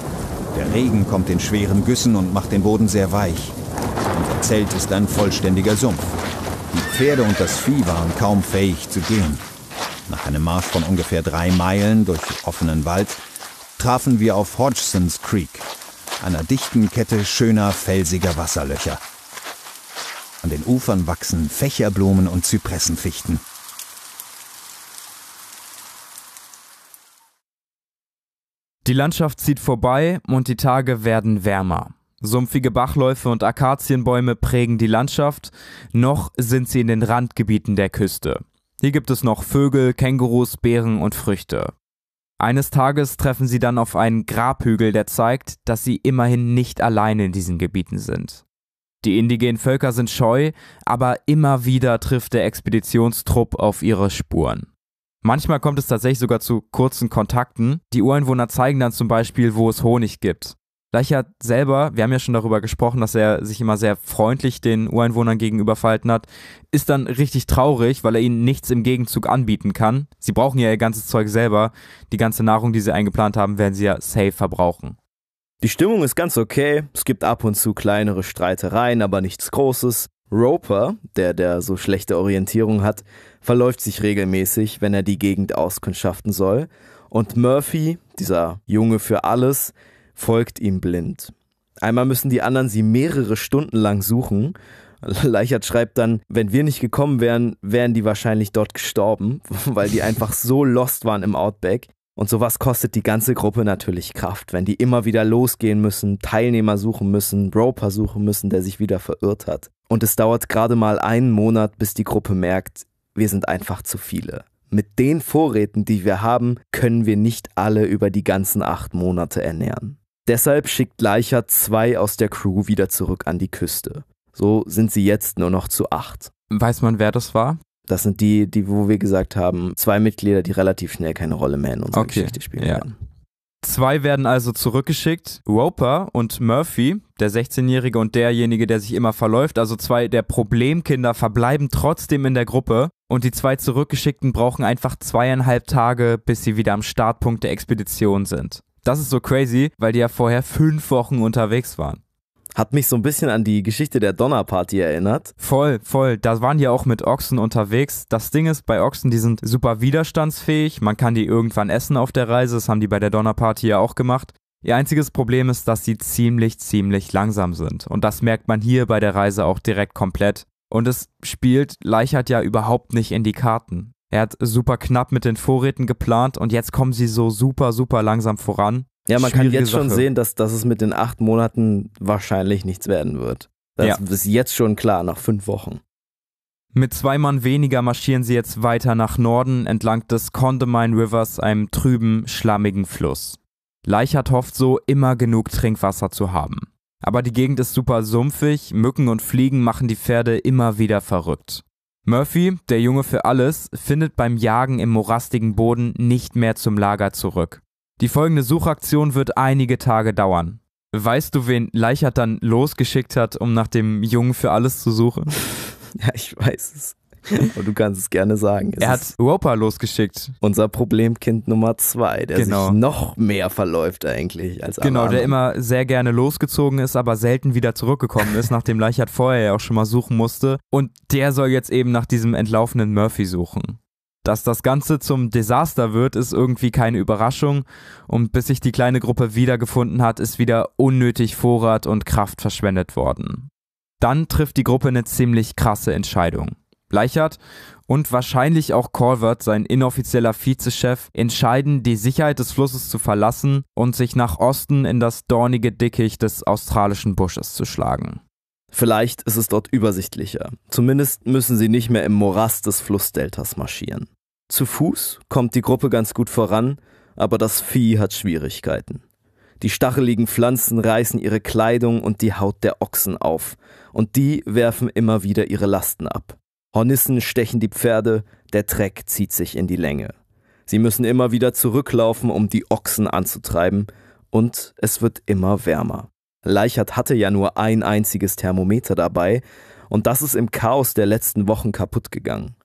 Der Regen kommt in schweren Güssen und macht den Boden sehr weich. Unser Zelt ist ein vollständiger Sumpf. Die Pferde und das Vieh waren kaum fähig zu gehen. Nach einem Marsch von ungefähr drei Meilen durch offenen Wald trafen wir auf Hodgson's Creek, einer dichten Kette schöner, felsiger Wasserlöcher. An den Ufern wachsen Fächerblumen und Zypressenfichten. Die Landschaft zieht vorbei und die Tage werden wärmer. Sumpfige Bachläufe und Akazienbäume prägen die Landschaft, noch sind sie in den Randgebieten der Küste. Hier gibt es noch Vögel, Kängurus, Beeren und Früchte. Eines Tages treffen sie dann auf einen Grabhügel, der zeigt, dass sie immerhin nicht allein in diesen Gebieten sind. Die indigenen Völker sind scheu, aber immer wieder trifft der Expeditionstrupp auf ihre Spuren. Manchmal kommt es tatsächlich sogar zu kurzen Kontakten. Die Ureinwohner zeigen dann zum Beispiel, wo es Honig gibt. Leichert selber, wir haben ja schon darüber gesprochen, dass er sich immer sehr freundlich den Ureinwohnern gegenüber verhalten hat, ist dann richtig traurig, weil er ihnen nichts im Gegenzug anbieten kann. Sie brauchen ja ihr ganzes Zeug selber. Die ganze Nahrung, die sie eingeplant haben, werden sie ja safe verbrauchen. Die Stimmung ist ganz okay. Es gibt ab und zu kleinere Streitereien, aber nichts Großes. Roper, der der so schlechte Orientierung hat, verläuft sich regelmäßig, wenn er die Gegend auskundschaften soll. Und Murphy, dieser Junge für alles, folgt ihm blind. Einmal müssen die anderen sie mehrere Stunden lang suchen. Leichert schreibt dann, wenn wir nicht gekommen wären, wären die wahrscheinlich dort gestorben, weil die einfach so lost waren im Outback. Und sowas kostet die ganze Gruppe natürlich Kraft, wenn die immer wieder losgehen müssen, Teilnehmer suchen müssen, Roper suchen müssen, der sich wieder verirrt hat. Und es dauert gerade mal einen Monat, bis die Gruppe merkt, wir sind einfach zu viele. Mit den Vorräten, die wir haben, können wir nicht alle über die ganzen acht Monate ernähren. Deshalb schickt Leicher zwei aus der Crew wieder zurück an die Küste. So sind sie jetzt nur noch zu acht. Weiß man, wer das war? Das sind die, die, wo wir gesagt haben, zwei Mitglieder, die relativ schnell keine Rolle mehr in unserer okay. Geschichte spielen ja. werden. Zwei werden also zurückgeschickt, Roper und Murphy, der 16-Jährige und derjenige, der sich immer verläuft, also zwei der Problemkinder verbleiben trotzdem in der Gruppe und die zwei Zurückgeschickten brauchen einfach zweieinhalb Tage, bis sie wieder am Startpunkt der Expedition sind das ist so crazy, weil die ja vorher fünf Wochen unterwegs waren. Hat mich so ein bisschen an die Geschichte der Donnerparty erinnert. Voll, voll. Da waren die auch mit Ochsen unterwegs. Das Ding ist, bei Ochsen, die sind super widerstandsfähig. Man kann die irgendwann essen auf der Reise. Das haben die bei der Donnerparty ja auch gemacht. Ihr einziges Problem ist, dass sie ziemlich, ziemlich langsam sind. Und das merkt man hier bei der Reise auch direkt komplett. Und es spielt Leichert ja überhaupt nicht in die Karten. Er hat super knapp mit den Vorräten geplant und jetzt kommen sie so super, super langsam voran. Ja, man Schwierige kann jetzt Sache. schon sehen, dass, dass es mit den acht Monaten wahrscheinlich nichts werden wird. Das ja. ist jetzt schon klar, nach fünf Wochen. Mit zwei Mann weniger marschieren sie jetzt weiter nach Norden entlang des Condamine Rivers, einem trüben, schlammigen Fluss. Leichert hofft so, immer genug Trinkwasser zu haben. Aber die Gegend ist super sumpfig, Mücken und Fliegen machen die Pferde immer wieder verrückt. Murphy, der Junge für alles, findet beim Jagen im morastigen Boden nicht mehr zum Lager zurück. Die folgende Suchaktion wird einige Tage dauern. Weißt du, wen Leichert dann losgeschickt hat, um nach dem Jungen für alles zu suchen? ja, ich weiß es. Aber du kannst es gerne sagen. Es er hat Roper losgeschickt. Unser Problemkind Nummer zwei, der genau. sich noch mehr verläuft eigentlich als Genau, der immer sehr gerne losgezogen ist, aber selten wieder zurückgekommen ist, nachdem Leichhardt vorher ja auch schon mal suchen musste. Und der soll jetzt eben nach diesem entlaufenen Murphy suchen. Dass das Ganze zum Desaster wird, ist irgendwie keine Überraschung. Und bis sich die kleine Gruppe wiedergefunden hat, ist wieder unnötig Vorrat und Kraft verschwendet worden. Dann trifft die Gruppe eine ziemlich krasse Entscheidung. Bleichert und wahrscheinlich auch Colvert, sein inoffizieller Vizechef, entscheiden, die Sicherheit des Flusses zu verlassen und sich nach Osten in das dornige Dickicht des australischen Busches zu schlagen. Vielleicht ist es dort übersichtlicher. Zumindest müssen sie nicht mehr im Morast des Flussdeltas marschieren. Zu Fuß kommt die Gruppe ganz gut voran, aber das Vieh hat Schwierigkeiten. Die stacheligen Pflanzen reißen ihre Kleidung und die Haut der Ochsen auf, und die werfen immer wieder ihre Lasten ab. Hornissen stechen die Pferde, der Treck zieht sich in die Länge. Sie müssen immer wieder zurücklaufen, um die Ochsen anzutreiben, und es wird immer wärmer. Leichert hatte ja nur ein einziges Thermometer dabei, und das ist im Chaos der letzten Wochen kaputt gegangen.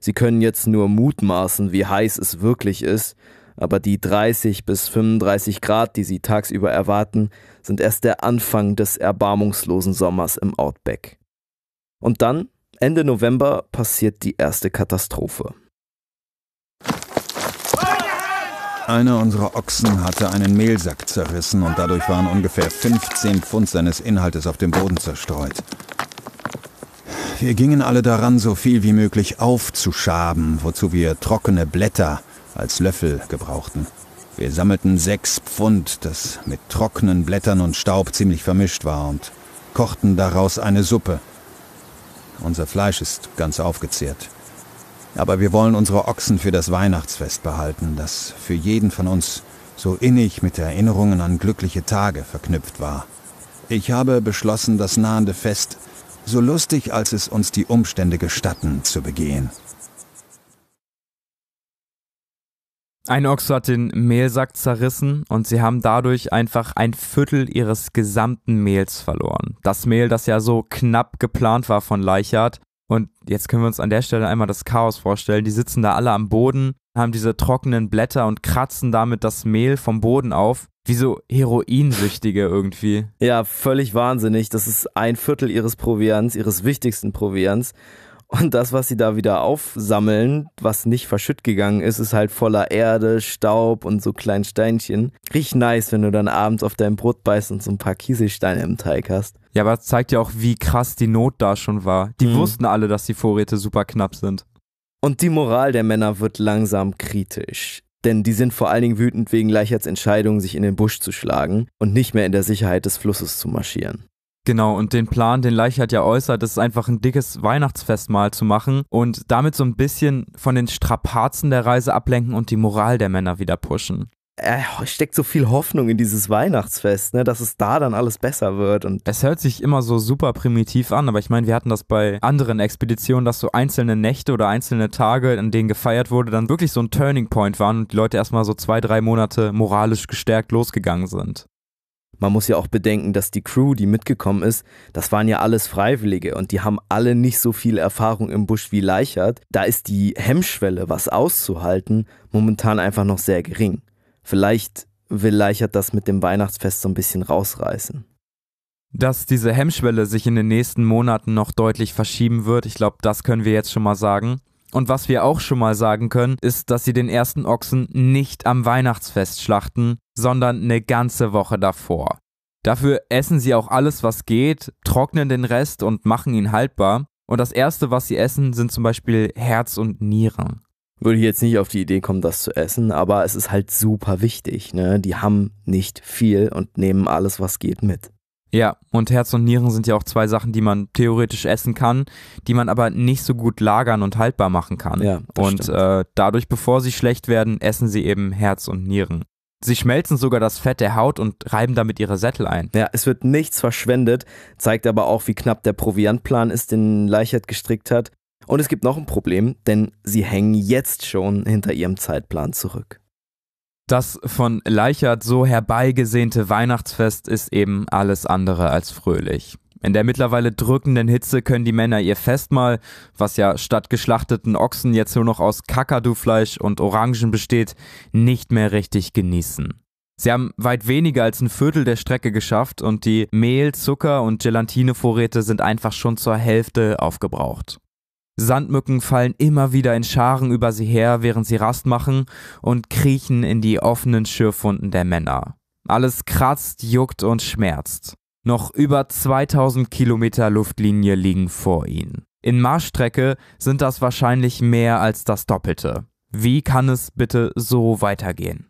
Sie können jetzt nur mutmaßen, wie heiß es wirklich ist, aber die 30 bis 35 Grad, die sie tagsüber erwarten, sind erst der Anfang des erbarmungslosen Sommers im Outback. Und dann Ende November passiert die erste Katastrophe. Einer unserer Ochsen hatte einen Mehlsack zerrissen und dadurch waren ungefähr 15 Pfund seines Inhaltes auf dem Boden zerstreut. Wir gingen alle daran, so viel wie möglich aufzuschaben, wozu wir trockene Blätter als Löffel gebrauchten. Wir sammelten sechs Pfund, das mit trockenen Blättern und Staub ziemlich vermischt war, und kochten daraus eine Suppe, unser Fleisch ist ganz aufgezehrt. Aber wir wollen unsere Ochsen für das Weihnachtsfest behalten, das für jeden von uns so innig mit Erinnerungen an glückliche Tage verknüpft war. Ich habe beschlossen, das nahende Fest, so lustig als es uns die Umstände gestatten, zu begehen. Ein Ochse hat den Mehlsack zerrissen und sie haben dadurch einfach ein Viertel ihres gesamten Mehls verloren. Das Mehl, das ja so knapp geplant war von Leichhardt. Und jetzt können wir uns an der Stelle einmal das Chaos vorstellen. Die sitzen da alle am Boden, haben diese trockenen Blätter und kratzen damit das Mehl vom Boden auf. Wie so Heroinsüchtige irgendwie. Ja, völlig wahnsinnig. Das ist ein Viertel ihres Proviants, ihres wichtigsten Proviants. Und das, was sie da wieder aufsammeln, was nicht verschütt gegangen ist, ist halt voller Erde, Staub und so kleinen Steinchen. Riecht nice, wenn du dann abends auf dein Brot beißt und so ein paar Kieselsteine im Teig hast. Ja, aber das zeigt ja auch, wie krass die Not da schon war. Die mhm. wussten alle, dass die Vorräte super knapp sind. Und die Moral der Männer wird langsam kritisch. Denn die sind vor allen Dingen wütend wegen Leicherts Entscheidung, sich in den Busch zu schlagen und nicht mehr in der Sicherheit des Flusses zu marschieren. Genau, und den Plan, den Leichhardt ja äußert, ist einfach ein dickes Weihnachtsfestmahl zu machen und damit so ein bisschen von den Strapazen der Reise ablenken und die Moral der Männer wieder pushen. Äh, oh, steckt so viel Hoffnung in dieses Weihnachtsfest, ne, dass es da dann alles besser wird. Und es hört sich immer so super primitiv an, aber ich meine, wir hatten das bei anderen Expeditionen, dass so einzelne Nächte oder einzelne Tage, an denen gefeiert wurde, dann wirklich so ein Turning Point waren und die Leute erstmal so zwei, drei Monate moralisch gestärkt losgegangen sind. Man muss ja auch bedenken, dass die Crew, die mitgekommen ist, das waren ja alles Freiwillige und die haben alle nicht so viel Erfahrung im Busch wie Leichert. Da ist die Hemmschwelle, was auszuhalten, momentan einfach noch sehr gering. Vielleicht will Leichert das mit dem Weihnachtsfest so ein bisschen rausreißen. Dass diese Hemmschwelle sich in den nächsten Monaten noch deutlich verschieben wird, ich glaube, das können wir jetzt schon mal sagen. Und was wir auch schon mal sagen können, ist, dass sie den ersten Ochsen nicht am Weihnachtsfest schlachten, sondern eine ganze Woche davor. Dafür essen sie auch alles, was geht, trocknen den Rest und machen ihn haltbar. Und das Erste, was sie essen, sind zum Beispiel Herz und Nieren. Würde ich jetzt nicht auf die Idee kommen, das zu essen, aber es ist halt super wichtig. Ne? Die haben nicht viel und nehmen alles, was geht mit. Ja, und Herz und Nieren sind ja auch zwei Sachen, die man theoretisch essen kann, die man aber nicht so gut lagern und haltbar machen kann. Ja, und äh, dadurch, bevor sie schlecht werden, essen sie eben Herz und Nieren. Sie schmelzen sogar das Fett der Haut und reiben damit ihre Sättel ein. Ja, es wird nichts verschwendet, zeigt aber auch, wie knapp der Proviantplan ist, den Leichert gestrickt hat. Und es gibt noch ein Problem, denn sie hängen jetzt schon hinter ihrem Zeitplan zurück. Das von Leichert so herbeigesehnte Weihnachtsfest ist eben alles andere als fröhlich. In der mittlerweile drückenden Hitze können die Männer ihr Festmahl, was ja statt geschlachteten Ochsen jetzt nur noch aus Kakadufleisch und Orangen besteht, nicht mehr richtig genießen. Sie haben weit weniger als ein Viertel der Strecke geschafft und die Mehl, Zucker und Gelatinevorräte sind einfach schon zur Hälfte aufgebraucht. Sandmücken fallen immer wieder in Scharen über sie her, während sie Rast machen und kriechen in die offenen Schürfwunden der Männer. Alles kratzt, juckt und schmerzt. Noch über 2000 Kilometer Luftlinie liegen vor ihnen. In Marschstrecke sind das wahrscheinlich mehr als das Doppelte. Wie kann es bitte so weitergehen?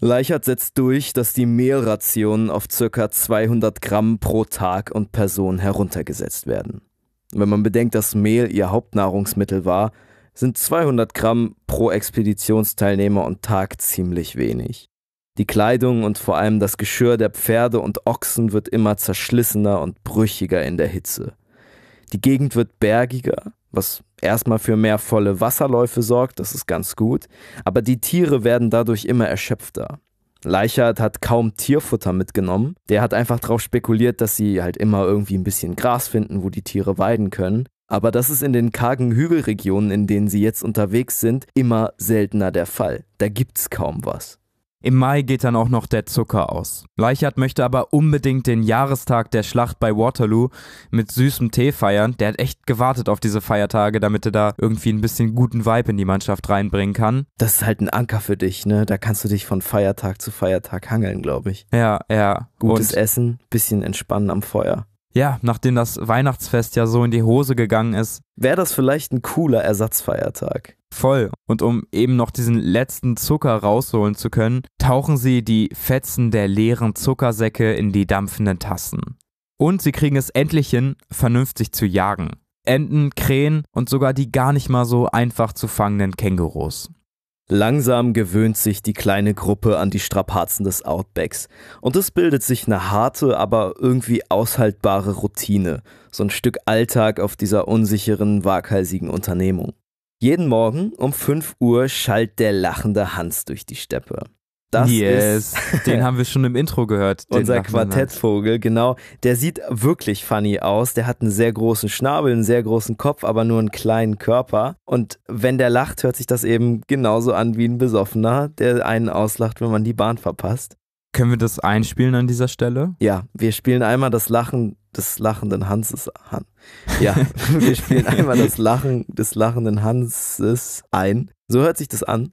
Leichert setzt durch, dass die Mehlrationen auf ca. 200 Gramm pro Tag und Person heruntergesetzt werden. Wenn man bedenkt, dass Mehl ihr Hauptnahrungsmittel war, sind 200 Gramm pro Expeditionsteilnehmer und Tag ziemlich wenig. Die Kleidung und vor allem das Geschirr der Pferde und Ochsen wird immer zerschlissener und brüchiger in der Hitze. Die Gegend wird bergiger, was erstmal für mehr volle Wasserläufe sorgt, das ist ganz gut, aber die Tiere werden dadurch immer erschöpfter. Leichert hat kaum Tierfutter mitgenommen. Der hat einfach darauf spekuliert, dass sie halt immer irgendwie ein bisschen Gras finden, wo die Tiere weiden können. Aber das ist in den kargen Hügelregionen, in denen sie jetzt unterwegs sind, immer seltener der Fall. Da gibt's kaum was. Im Mai geht dann auch noch der Zucker aus. Leichhardt möchte aber unbedingt den Jahrestag der Schlacht bei Waterloo mit süßem Tee feiern. Der hat echt gewartet auf diese Feiertage, damit er da irgendwie ein bisschen guten Vibe in die Mannschaft reinbringen kann. Das ist halt ein Anker für dich, ne? Da kannst du dich von Feiertag zu Feiertag hangeln, glaube ich. Ja, ja. Gutes Und Essen, bisschen entspannen am Feuer. Ja, nachdem das Weihnachtsfest ja so in die Hose gegangen ist. Wäre das vielleicht ein cooler Ersatzfeiertag? voll. Und um eben noch diesen letzten Zucker rausholen zu können, tauchen sie die Fetzen der leeren Zuckersäcke in die dampfenden Tassen. Und sie kriegen es endlich hin, vernünftig zu jagen. Enten, Krähen und sogar die gar nicht mal so einfach zu fangenden Kängurus. Langsam gewöhnt sich die kleine Gruppe an die Strapazen des Outbacks und es bildet sich eine harte, aber irgendwie aushaltbare Routine, so ein Stück Alltag auf dieser unsicheren, waghalsigen Unternehmung. Jeden Morgen um 5 Uhr schallt der lachende Hans durch die Steppe. Das yes, ist den haben wir schon im Intro gehört. Unser Quartettvogel, genau. Der sieht wirklich funny aus. Der hat einen sehr großen Schnabel, einen sehr großen Kopf, aber nur einen kleinen Körper. Und wenn der lacht, hört sich das eben genauso an wie ein Besoffener, der einen auslacht, wenn man die Bahn verpasst. Können wir das einspielen an dieser Stelle? Ja, wir spielen einmal das Lachen des lachenden Hanses an. Ja, wir spielen einmal das Lachen des lachenden Hanses ein. So hört sich das an.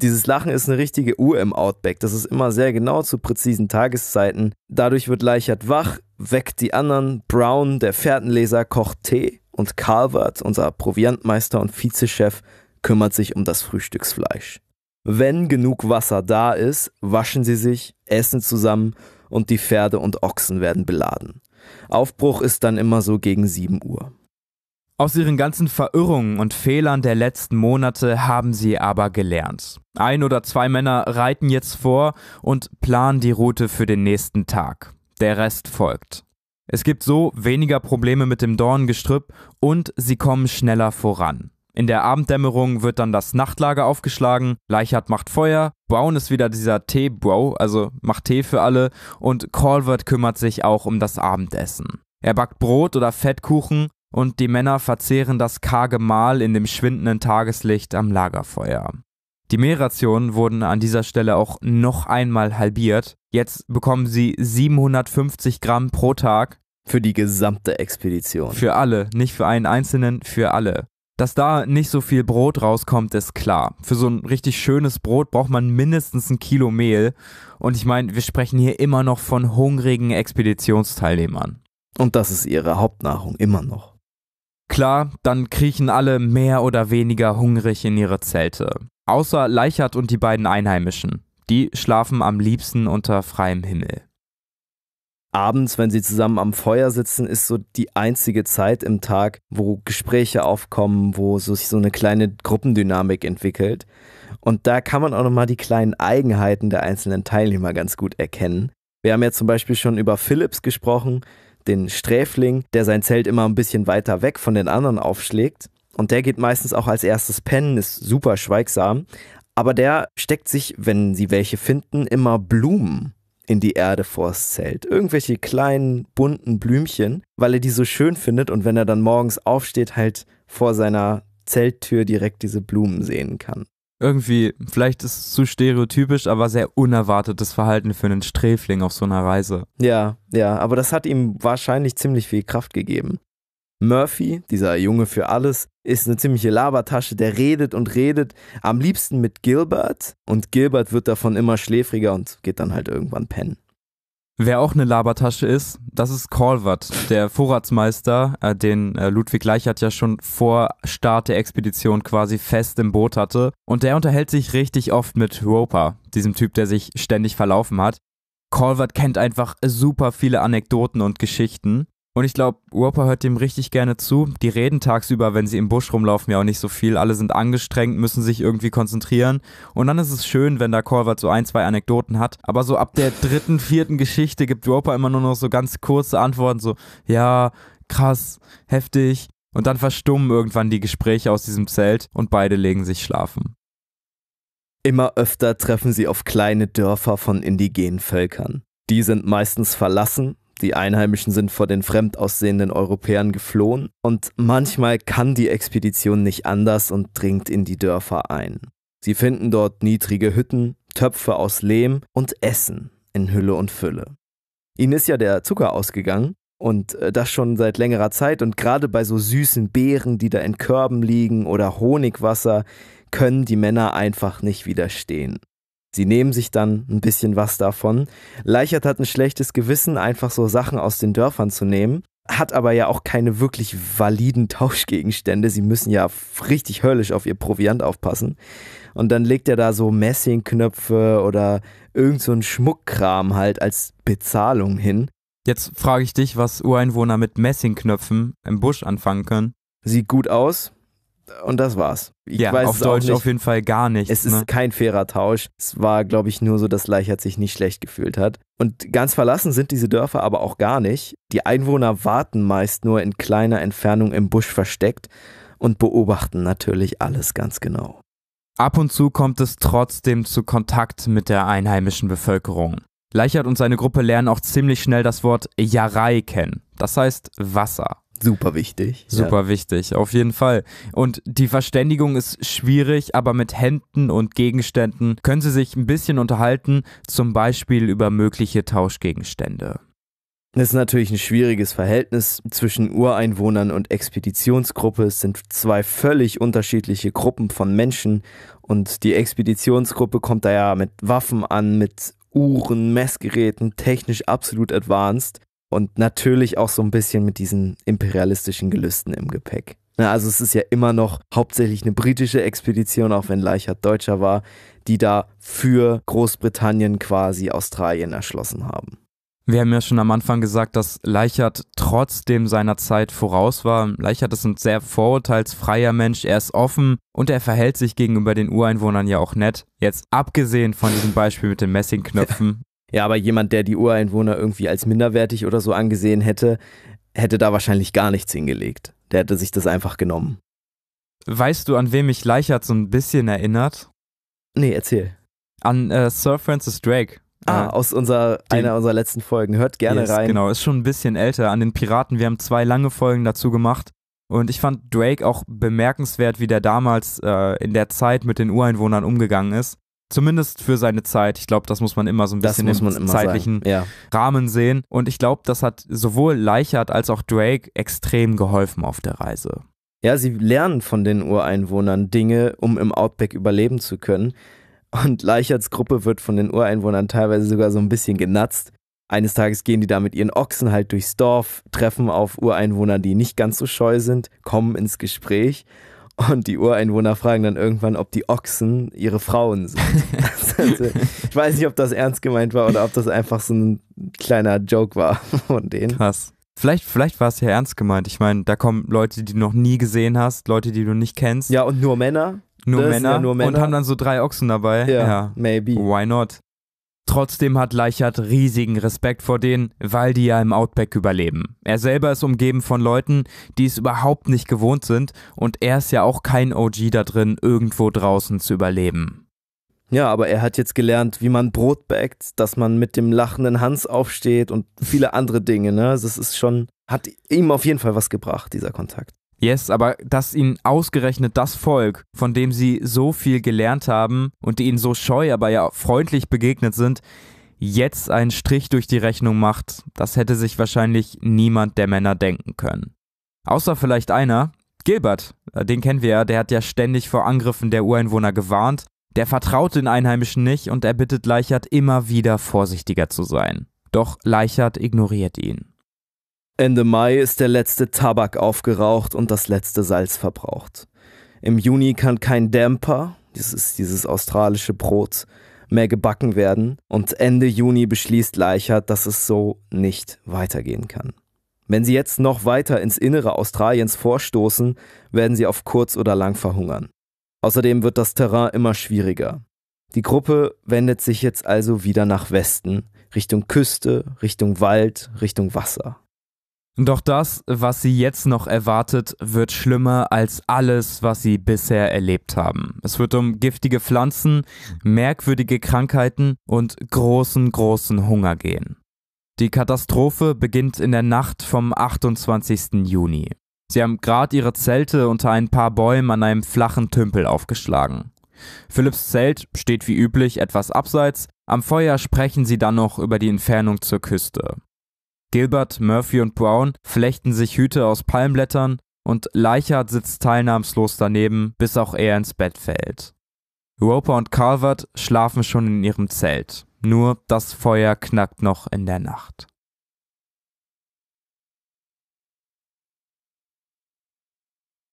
Dieses Lachen ist eine richtige Uhr im Outback. Das ist immer sehr genau zu präzisen Tageszeiten. Dadurch wird Leichert wach, weckt die anderen. Brown, der Fährtenleser, kocht Tee. Und Calvert, unser Proviantmeister und Vizechef, kümmert sich um das Frühstücksfleisch. Wenn genug Wasser da ist, waschen sie sich, essen zusammen und die Pferde und Ochsen werden beladen. Aufbruch ist dann immer so gegen 7 Uhr. Aus ihren ganzen Verirrungen und Fehlern der letzten Monate haben sie aber gelernt. Ein oder zwei Männer reiten jetzt vor und planen die Route für den nächsten Tag. Der Rest folgt. Es gibt so weniger Probleme mit dem Dorngestrüpp und sie kommen schneller voran. In der Abenddämmerung wird dann das Nachtlager aufgeschlagen, Leichhardt macht Feuer, Brown ist wieder dieser Tee-Bro, also macht Tee für alle, und Colvert kümmert sich auch um das Abendessen. Er backt Brot oder Fettkuchen und die Männer verzehren das karge Mahl in dem schwindenden Tageslicht am Lagerfeuer. Die Mehlrationen wurden an dieser Stelle auch noch einmal halbiert. Jetzt bekommen sie 750 Gramm pro Tag. Für die gesamte Expedition. Für alle, nicht für einen Einzelnen, für alle. Dass da nicht so viel Brot rauskommt, ist klar. Für so ein richtig schönes Brot braucht man mindestens ein Kilo Mehl. Und ich meine, wir sprechen hier immer noch von hungrigen Expeditionsteilnehmern. Und das ist ihre Hauptnahrung immer noch. Klar, dann kriechen alle mehr oder weniger hungrig in ihre Zelte. Außer Leichert und die beiden Einheimischen. Die schlafen am liebsten unter freiem Himmel abends, wenn sie zusammen am Feuer sitzen, ist so die einzige Zeit im Tag, wo Gespräche aufkommen, wo sich so eine kleine Gruppendynamik entwickelt. Und da kann man auch nochmal die kleinen Eigenheiten der einzelnen Teilnehmer ganz gut erkennen. Wir haben ja zum Beispiel schon über Philips gesprochen, den Sträfling, der sein Zelt immer ein bisschen weiter weg von den anderen aufschlägt. Und der geht meistens auch als erstes pennen, ist super schweigsam. Aber der steckt sich, wenn sie welche finden, immer Blumen in die Erde vors Zelt. Irgendwelche kleinen, bunten Blümchen, weil er die so schön findet und wenn er dann morgens aufsteht, halt vor seiner Zelttür direkt diese Blumen sehen kann. Irgendwie, vielleicht ist es zu stereotypisch, aber sehr unerwartetes Verhalten für einen Sträfling auf so einer Reise. Ja, ja, aber das hat ihm wahrscheinlich ziemlich viel Kraft gegeben. Murphy, dieser Junge für alles, ist eine ziemliche Labertasche, der redet und redet, am liebsten mit Gilbert und Gilbert wird davon immer schläfriger und geht dann halt irgendwann pennen. Wer auch eine Labertasche ist, das ist Colvert, der Vorratsmeister, äh, den äh, Ludwig Leichert ja schon vor Start der Expedition quasi fest im Boot hatte. Und der unterhält sich richtig oft mit Roper, diesem Typ, der sich ständig verlaufen hat. Colvert kennt einfach super viele Anekdoten und Geschichten. Und ich glaube, Whopper hört dem richtig gerne zu. Die reden tagsüber, wenn sie im Busch rumlaufen, ja auch nicht so viel. Alle sind angestrengt, müssen sich irgendwie konzentrieren. Und dann ist es schön, wenn da Korvat so ein, zwei Anekdoten hat. Aber so ab der dritten, vierten Geschichte gibt Whopper immer nur noch so ganz kurze Antworten, so, ja, krass, heftig. Und dann verstummen irgendwann die Gespräche aus diesem Zelt und beide legen sich schlafen. Immer öfter treffen sie auf kleine Dörfer von indigenen Völkern. Die sind meistens verlassen die Einheimischen sind vor den fremd aussehenden Europäern geflohen und manchmal kann die Expedition nicht anders und dringt in die Dörfer ein. Sie finden dort niedrige Hütten, Töpfe aus Lehm und Essen in Hülle und Fülle. Ihnen ist ja der Zucker ausgegangen und äh, das schon seit längerer Zeit und gerade bei so süßen Beeren, die da in Körben liegen oder Honigwasser, können die Männer einfach nicht widerstehen. Sie nehmen sich dann ein bisschen was davon. Leichert hat ein schlechtes Gewissen, einfach so Sachen aus den Dörfern zu nehmen, hat aber ja auch keine wirklich validen Tauschgegenstände. Sie müssen ja richtig höllisch auf ihr Proviant aufpassen. Und dann legt er da so Messingknöpfe oder irgend so einen Schmuckkram halt als Bezahlung hin. Jetzt frage ich dich, was Ureinwohner mit Messingknöpfen im Busch anfangen können. Sieht gut aus, und das war's. Ich ja, weiß auf Deutsch auf jeden Fall gar nicht. Es ne? ist kein fairer Tausch. Es war, glaube ich, nur so, dass Leichert sich nicht schlecht gefühlt hat. Und ganz verlassen sind diese Dörfer aber auch gar nicht. Die Einwohner warten meist nur in kleiner Entfernung im Busch versteckt und beobachten natürlich alles ganz genau. Ab und zu kommt es trotzdem zu Kontakt mit der einheimischen Bevölkerung. Leichert und seine Gruppe lernen auch ziemlich schnell das Wort Jarei kennen. Das heißt Wasser. Super wichtig. Super ja. wichtig, auf jeden Fall. Und die Verständigung ist schwierig, aber mit Händen und Gegenständen können sie sich ein bisschen unterhalten, zum Beispiel über mögliche Tauschgegenstände. Das ist natürlich ein schwieriges Verhältnis zwischen Ureinwohnern und Expeditionsgruppe. Es sind zwei völlig unterschiedliche Gruppen von Menschen und die Expeditionsgruppe kommt da ja mit Waffen an, mit Uhren, Messgeräten, technisch absolut advanced und natürlich auch so ein bisschen mit diesen imperialistischen Gelüsten im Gepäck. Ne, also es ist ja immer noch hauptsächlich eine britische Expedition, auch wenn Leichhardt Deutscher war, die da für Großbritannien quasi Australien erschlossen haben. Wir haben ja schon am Anfang gesagt, dass Leichhardt trotzdem seiner Zeit voraus war. Leichhardt ist ein sehr vorurteilsfreier Mensch, er ist offen und er verhält sich gegenüber den Ureinwohnern ja auch nett. Jetzt abgesehen von diesem Beispiel mit den Messingknöpfen, Ja, aber jemand, der die Ureinwohner irgendwie als minderwertig oder so angesehen hätte, hätte da wahrscheinlich gar nichts hingelegt. Der hätte sich das einfach genommen. Weißt du, an wen mich Leichert so ein bisschen erinnert? Nee, erzähl. An äh, Sir Francis Drake. Ah, äh, aus unserer, einer unserer letzten Folgen. Hört gerne yes, rein. Genau, ist schon ein bisschen älter. An den Piraten, wir haben zwei lange Folgen dazu gemacht. Und ich fand Drake auch bemerkenswert, wie der damals äh, in der Zeit mit den Ureinwohnern umgegangen ist. Zumindest für seine Zeit. Ich glaube, das muss man immer so ein bisschen im zeitlichen ja. Rahmen sehen. Und ich glaube, das hat sowohl Leichert als auch Drake extrem geholfen auf der Reise. Ja, sie lernen von den Ureinwohnern Dinge, um im Outback überleben zu können. Und Leicherts Gruppe wird von den Ureinwohnern teilweise sogar so ein bisschen genatzt. Eines Tages gehen die da mit ihren Ochsen halt durchs Dorf, treffen auf Ureinwohner, die nicht ganz so scheu sind, kommen ins Gespräch und die Ureinwohner fragen dann irgendwann, ob die Ochsen ihre Frauen sind. Also, ich weiß nicht, ob das ernst gemeint war oder ob das einfach so ein kleiner Joke war von denen. Krass. Vielleicht, vielleicht war es ja ernst gemeint. Ich meine, da kommen Leute, die du noch nie gesehen hast, Leute, die du nicht kennst. Ja, und nur Männer. Nur, ne, Männer, ja nur Männer, und haben dann so drei Ochsen dabei. Ja, ja. maybe. Why not? Trotzdem hat Leichert riesigen Respekt vor denen, weil die ja im Outback überleben. Er selber ist umgeben von Leuten, die es überhaupt nicht gewohnt sind und er ist ja auch kein OG da drin, irgendwo draußen zu überleben. Ja, aber er hat jetzt gelernt, wie man Brot backt, dass man mit dem lachenden Hans aufsteht und viele andere Dinge. Ne? Das also ist schon, hat ihm auf jeden Fall was gebracht, dieser Kontakt. Yes, aber dass ihnen ausgerechnet das Volk, von dem sie so viel gelernt haben und die ihnen so scheu, aber ja freundlich begegnet sind, jetzt einen Strich durch die Rechnung macht, das hätte sich wahrscheinlich niemand der Männer denken können. Außer vielleicht einer, Gilbert, äh, den kennen wir ja, der hat ja ständig vor Angriffen der Ureinwohner gewarnt, der vertraut den Einheimischen nicht und er bittet Leichert immer wieder vorsichtiger zu sein. Doch Leichert ignoriert ihn. Ende Mai ist der letzte Tabak aufgeraucht und das letzte Salz verbraucht. Im Juni kann kein Damper, das ist dieses australische Brot, mehr gebacken werden und Ende Juni beschließt Leichert, dass es so nicht weitergehen kann. Wenn sie jetzt noch weiter ins Innere Australiens vorstoßen, werden sie auf kurz oder lang verhungern. Außerdem wird das Terrain immer schwieriger. Die Gruppe wendet sich jetzt also wieder nach Westen, Richtung Küste, Richtung Wald, Richtung Wasser. Doch das, was sie jetzt noch erwartet, wird schlimmer als alles, was sie bisher erlebt haben. Es wird um giftige Pflanzen, merkwürdige Krankheiten und großen, großen Hunger gehen. Die Katastrophe beginnt in der Nacht vom 28. Juni. Sie haben gerade ihre Zelte unter ein paar Bäumen an einem flachen Tümpel aufgeschlagen. Philipps Zelt steht wie üblich etwas abseits, am Feuer sprechen sie dann noch über die Entfernung zur Küste. Gilbert, Murphy und Brown flechten sich Hüte aus Palmblättern und Leichhardt sitzt teilnahmslos daneben, bis auch er ins Bett fällt. Roper und Calvert schlafen schon in ihrem Zelt, nur das Feuer knackt noch in der Nacht.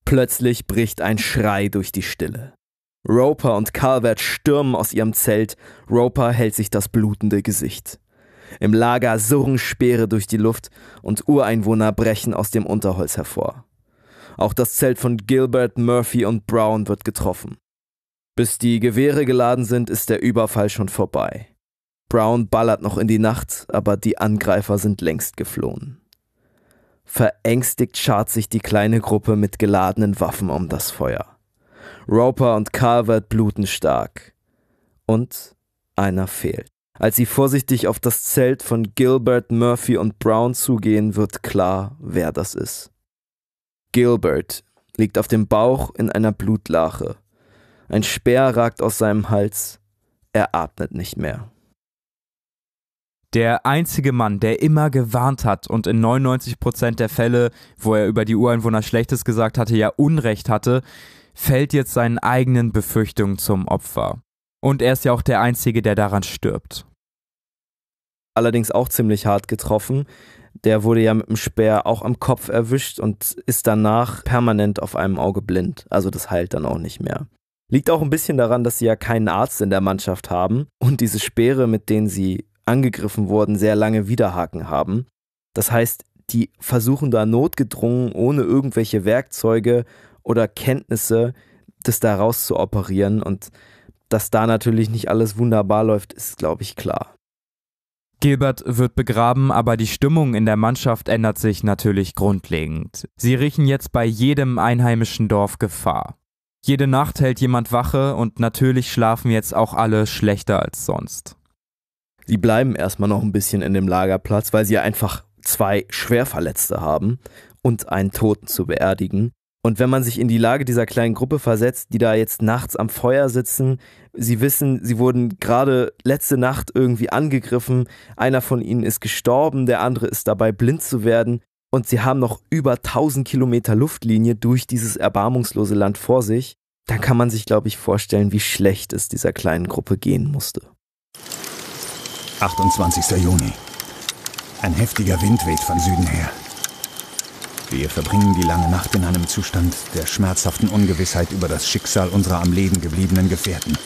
Plötzlich bricht ein Schrei durch die Stille. Roper und Calvert stürmen aus ihrem Zelt, Roper hält sich das blutende Gesicht. Im Lager surren Speere durch die Luft und Ureinwohner brechen aus dem Unterholz hervor. Auch das Zelt von Gilbert, Murphy und Brown wird getroffen. Bis die Gewehre geladen sind, ist der Überfall schon vorbei. Brown ballert noch in die Nacht, aber die Angreifer sind längst geflohen. Verängstigt schart sich die kleine Gruppe mit geladenen Waffen um das Feuer. Roper und Calvert bluten stark. Und einer fehlt. Als sie vorsichtig auf das Zelt von Gilbert, Murphy und Brown zugehen, wird klar, wer das ist. Gilbert liegt auf dem Bauch in einer Blutlache. Ein Speer ragt aus seinem Hals. Er atmet nicht mehr. Der einzige Mann, der immer gewarnt hat und in 99% der Fälle, wo er über die Ureinwohner Schlechtes gesagt hatte, ja Unrecht hatte, fällt jetzt seinen eigenen Befürchtungen zum Opfer. Und er ist ja auch der Einzige, der daran stirbt. Allerdings auch ziemlich hart getroffen. Der wurde ja mit dem Speer auch am Kopf erwischt und ist danach permanent auf einem Auge blind. Also das heilt dann auch nicht mehr. Liegt auch ein bisschen daran, dass sie ja keinen Arzt in der Mannschaft haben und diese Speere, mit denen sie angegriffen wurden, sehr lange Widerhaken haben. Das heißt, die versuchen da notgedrungen, ohne irgendwelche Werkzeuge oder Kenntnisse, das daraus zu operieren und dass da natürlich nicht alles wunderbar läuft, ist, glaube ich, klar. Gilbert wird begraben, aber die Stimmung in der Mannschaft ändert sich natürlich grundlegend. Sie riechen jetzt bei jedem einheimischen Dorf Gefahr. Jede Nacht hält jemand Wache und natürlich schlafen jetzt auch alle schlechter als sonst. Sie bleiben erstmal noch ein bisschen in dem Lagerplatz, weil sie einfach zwei Schwerverletzte haben und einen Toten zu beerdigen. Und wenn man sich in die Lage dieser kleinen Gruppe versetzt, die da jetzt nachts am Feuer sitzen, sie wissen, sie wurden gerade letzte Nacht irgendwie angegriffen, einer von ihnen ist gestorben, der andere ist dabei blind zu werden und sie haben noch über 1000 Kilometer Luftlinie durch dieses erbarmungslose Land vor sich, dann kann man sich, glaube ich, vorstellen, wie schlecht es dieser kleinen Gruppe gehen musste. 28. Juni. Ein heftiger Wind weht von Süden her. Wir verbringen die lange Nacht in einem Zustand der schmerzhaften Ungewissheit über das Schicksal unserer am Leben gebliebenen Gefährten.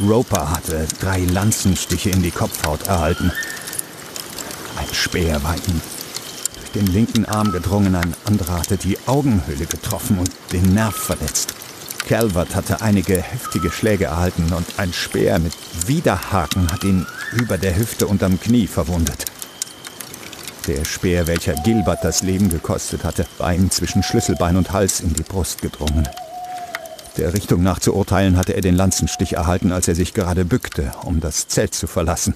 Roper hatte drei Lanzenstiche in die Kopfhaut erhalten. Ein Speer war ihm durch den linken Arm gedrungen, ein anderer hatte die Augenhöhle getroffen und den Nerv verletzt. Calvert hatte einige heftige Schläge erhalten und ein Speer mit Widerhaken hat ihn über der Hüfte und am Knie verwundet. Der Speer, welcher Gilbert das Leben gekostet hatte, war ihm zwischen Schlüsselbein und Hals in die Brust gedrungen. Der Richtung nach zu urteilen, hatte er den Lanzenstich erhalten, als er sich gerade bückte, um das Zelt zu verlassen.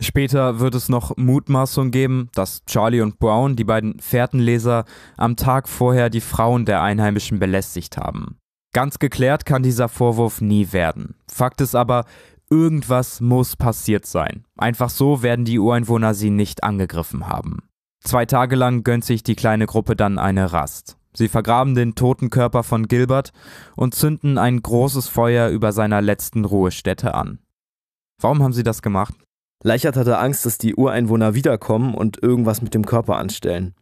Später wird es noch Mutmaßung geben, dass Charlie und Brown, die beiden Fährtenleser, am Tag vorher die Frauen der Einheimischen belästigt haben. Ganz geklärt kann dieser Vorwurf nie werden. Fakt ist aber, Irgendwas muss passiert sein. Einfach so werden die Ureinwohner sie nicht angegriffen haben. Zwei Tage lang gönnt sich die kleine Gruppe dann eine Rast. Sie vergraben den toten Körper von Gilbert und zünden ein großes Feuer über seiner letzten Ruhestätte an. Warum haben sie das gemacht? Leichert hatte Angst, dass die Ureinwohner wiederkommen und irgendwas mit dem Körper anstellen.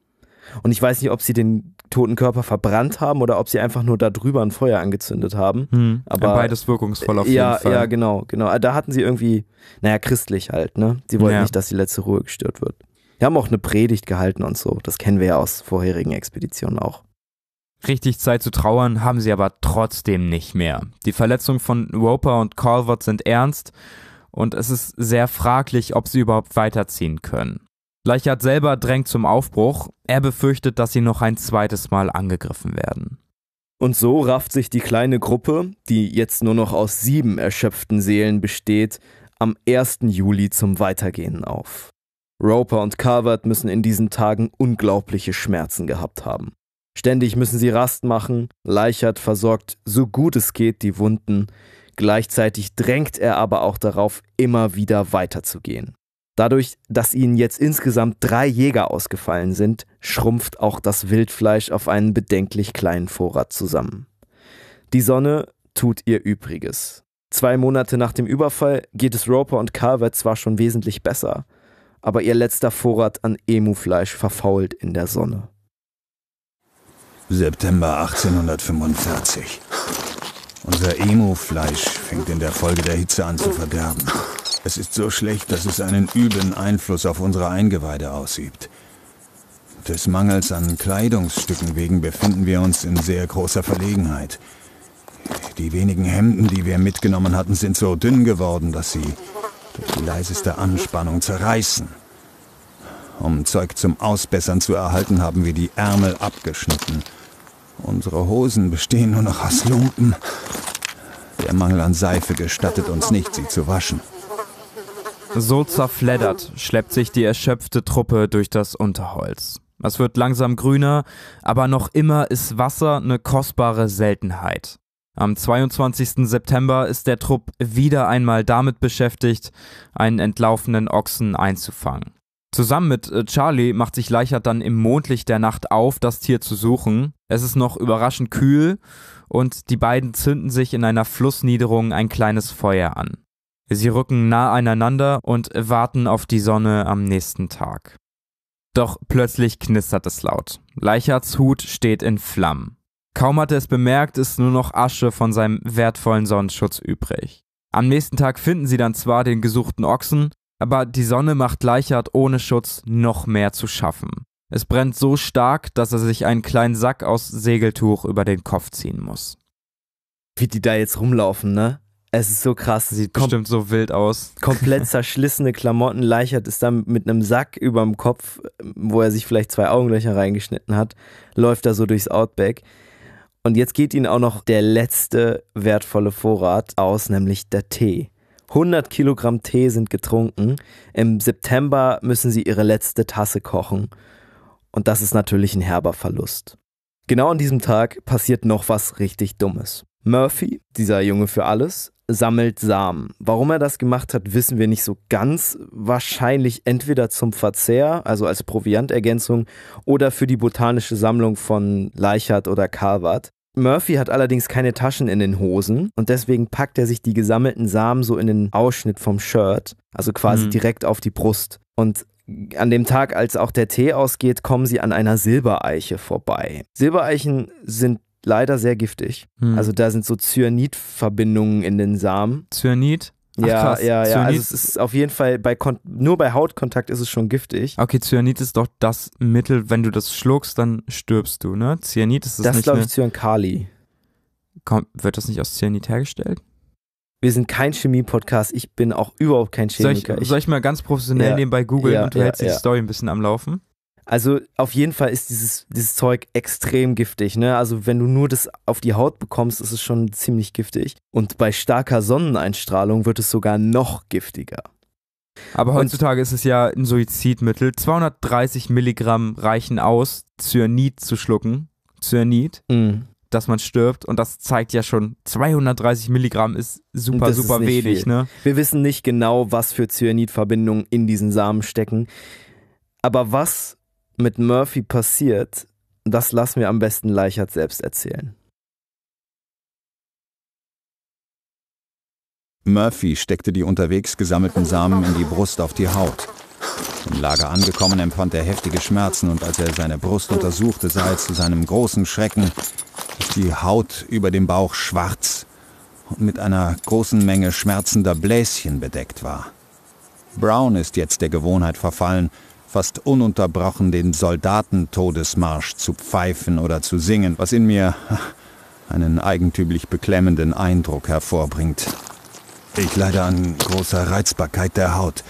Und ich weiß nicht, ob sie den toten Körper verbrannt haben oder ob sie einfach nur da drüber ein Feuer angezündet haben. Hm. Aber beides wirkungsvoll auf äh, jeden ja, Fall. Ja, genau, genau. Da hatten sie irgendwie, naja, christlich halt, ne? Sie wollten ja. nicht, dass die letzte Ruhe gestört wird. Die haben auch eine Predigt gehalten und so. Das kennen wir ja aus vorherigen Expeditionen auch. Richtig Zeit zu trauern haben sie aber trotzdem nicht mehr. Die Verletzungen von Roper und Calvert sind ernst und es ist sehr fraglich, ob sie überhaupt weiterziehen können. Leichert selber drängt zum Aufbruch. Er befürchtet, dass sie noch ein zweites Mal angegriffen werden. Und so rafft sich die kleine Gruppe, die jetzt nur noch aus sieben erschöpften Seelen besteht, am 1. Juli zum Weitergehen auf. Roper und Carvert müssen in diesen Tagen unglaubliche Schmerzen gehabt haben. Ständig müssen sie Rast machen, Leichert versorgt so gut es geht die Wunden, gleichzeitig drängt er aber auch darauf, immer wieder weiterzugehen. Dadurch, dass ihnen jetzt insgesamt drei Jäger ausgefallen sind, schrumpft auch das Wildfleisch auf einen bedenklich kleinen Vorrat zusammen. Die Sonne tut ihr Übriges. Zwei Monate nach dem Überfall geht es Roper und Calvert zwar schon wesentlich besser, aber ihr letzter Vorrat an Emufleisch verfault in der Sonne. September 1845. Unser Emufleisch fängt in der Folge der Hitze an zu verderben. Es ist so schlecht, dass es einen üblen Einfluss auf unsere Eingeweide ausübt. Des Mangels an Kleidungsstücken wegen befinden wir uns in sehr großer Verlegenheit. Die wenigen Hemden, die wir mitgenommen hatten, sind so dünn geworden, dass sie durch die leiseste Anspannung zerreißen. Um Zeug zum Ausbessern zu erhalten, haben wir die Ärmel abgeschnitten. Unsere Hosen bestehen nur noch aus Lumpen. Der Mangel an Seife gestattet uns nicht, sie zu waschen. So zerfleddert schleppt sich die erschöpfte Truppe durch das Unterholz. Es wird langsam grüner, aber noch immer ist Wasser eine kostbare Seltenheit. Am 22. September ist der Trupp wieder einmal damit beschäftigt, einen entlaufenen Ochsen einzufangen. Zusammen mit äh, Charlie macht sich Leichert dann im Mondlicht der Nacht auf, das Tier zu suchen. Es ist noch überraschend kühl und die beiden zünden sich in einer Flussniederung ein kleines Feuer an. Sie rücken nah aneinander und warten auf die Sonne am nächsten Tag. Doch plötzlich knistert es laut. Leichards Hut steht in Flammen. Kaum hat er es bemerkt, ist nur noch Asche von seinem wertvollen Sonnenschutz übrig. Am nächsten Tag finden sie dann zwar den gesuchten Ochsen, aber die Sonne macht Leichert ohne Schutz noch mehr zu schaffen. Es brennt so stark, dass er sich einen kleinen Sack aus Segeltuch über den Kopf ziehen muss. Wie die da jetzt rumlaufen, ne? Es ist so krass. Sieht bestimmt so wild aus. Komplett zerschlissene Klamotten. Leichert ist dann mit einem Sack über dem Kopf, wo er sich vielleicht zwei Augenlöcher reingeschnitten hat, läuft da so durchs Outback. Und jetzt geht ihnen auch noch der letzte wertvolle Vorrat aus, nämlich der Tee. 100 Kilogramm Tee sind getrunken. Im September müssen sie ihre letzte Tasse kochen. Und das ist natürlich ein herber Verlust. Genau an diesem Tag passiert noch was richtig Dummes. Murphy, dieser Junge für alles, sammelt Samen. Warum er das gemacht hat, wissen wir nicht so ganz. Wahrscheinlich entweder zum Verzehr, also als Proviantergänzung, oder für die botanische Sammlung von Leichert oder Calvert. Murphy hat allerdings keine Taschen in den Hosen und deswegen packt er sich die gesammelten Samen so in den Ausschnitt vom Shirt, also quasi mhm. direkt auf die Brust. Und an dem Tag, als auch der Tee ausgeht, kommen sie an einer Silbereiche vorbei. Silbereichen sind leider sehr giftig. Hm. Also da sind so Cyanidverbindungen in den Samen. Cyanid? Ach, ja, krass. ja, ja. Also Cyanid? Also es ist auf jeden Fall bei Kon nur bei Hautkontakt ist es schon giftig. Okay, Cyanid ist doch das Mittel, wenn du das schluckst, dann stirbst du, ne? Cyanid ist das, das nicht. glaube ich Cyankali. Kommt, wird das nicht aus Cyanid hergestellt? Wir sind kein Chemie-Podcast. Ich bin auch überhaupt kein Chemiker. Soll ich, soll ich mal ganz professionell ja, nebenbei googeln ja, und du ja, hältst die Story ein bisschen am Laufen? Also auf jeden Fall ist dieses, dieses Zeug extrem giftig. Ne? Also wenn du nur das auf die Haut bekommst, ist es schon ziemlich giftig. Und bei starker Sonneneinstrahlung wird es sogar noch giftiger. Aber heutzutage Und, ist es ja ein Suizidmittel. 230 Milligramm reichen aus, Cyanid zu schlucken. Cyanid. Mm dass man stirbt. Und das zeigt ja schon, 230 Milligramm ist super, super ist wenig. Ne? Wir wissen nicht genau, was für Cyanidverbindungen in diesen Samen stecken. Aber was mit Murphy passiert, das lassen wir am besten Leichert selbst erzählen. Murphy steckte die unterwegs gesammelten Samen in die Brust auf die Haut. Im Lager angekommen empfand er heftige Schmerzen und als er seine Brust untersuchte, sah er zu seinem großen Schrecken, dass die Haut über dem Bauch schwarz und mit einer großen Menge schmerzender Bläschen bedeckt war. Brown ist jetzt der Gewohnheit verfallen, fast ununterbrochen den Soldatentodesmarsch zu pfeifen oder zu singen, was in mir einen eigentümlich beklemmenden Eindruck hervorbringt. Ich leide an großer Reizbarkeit der Haut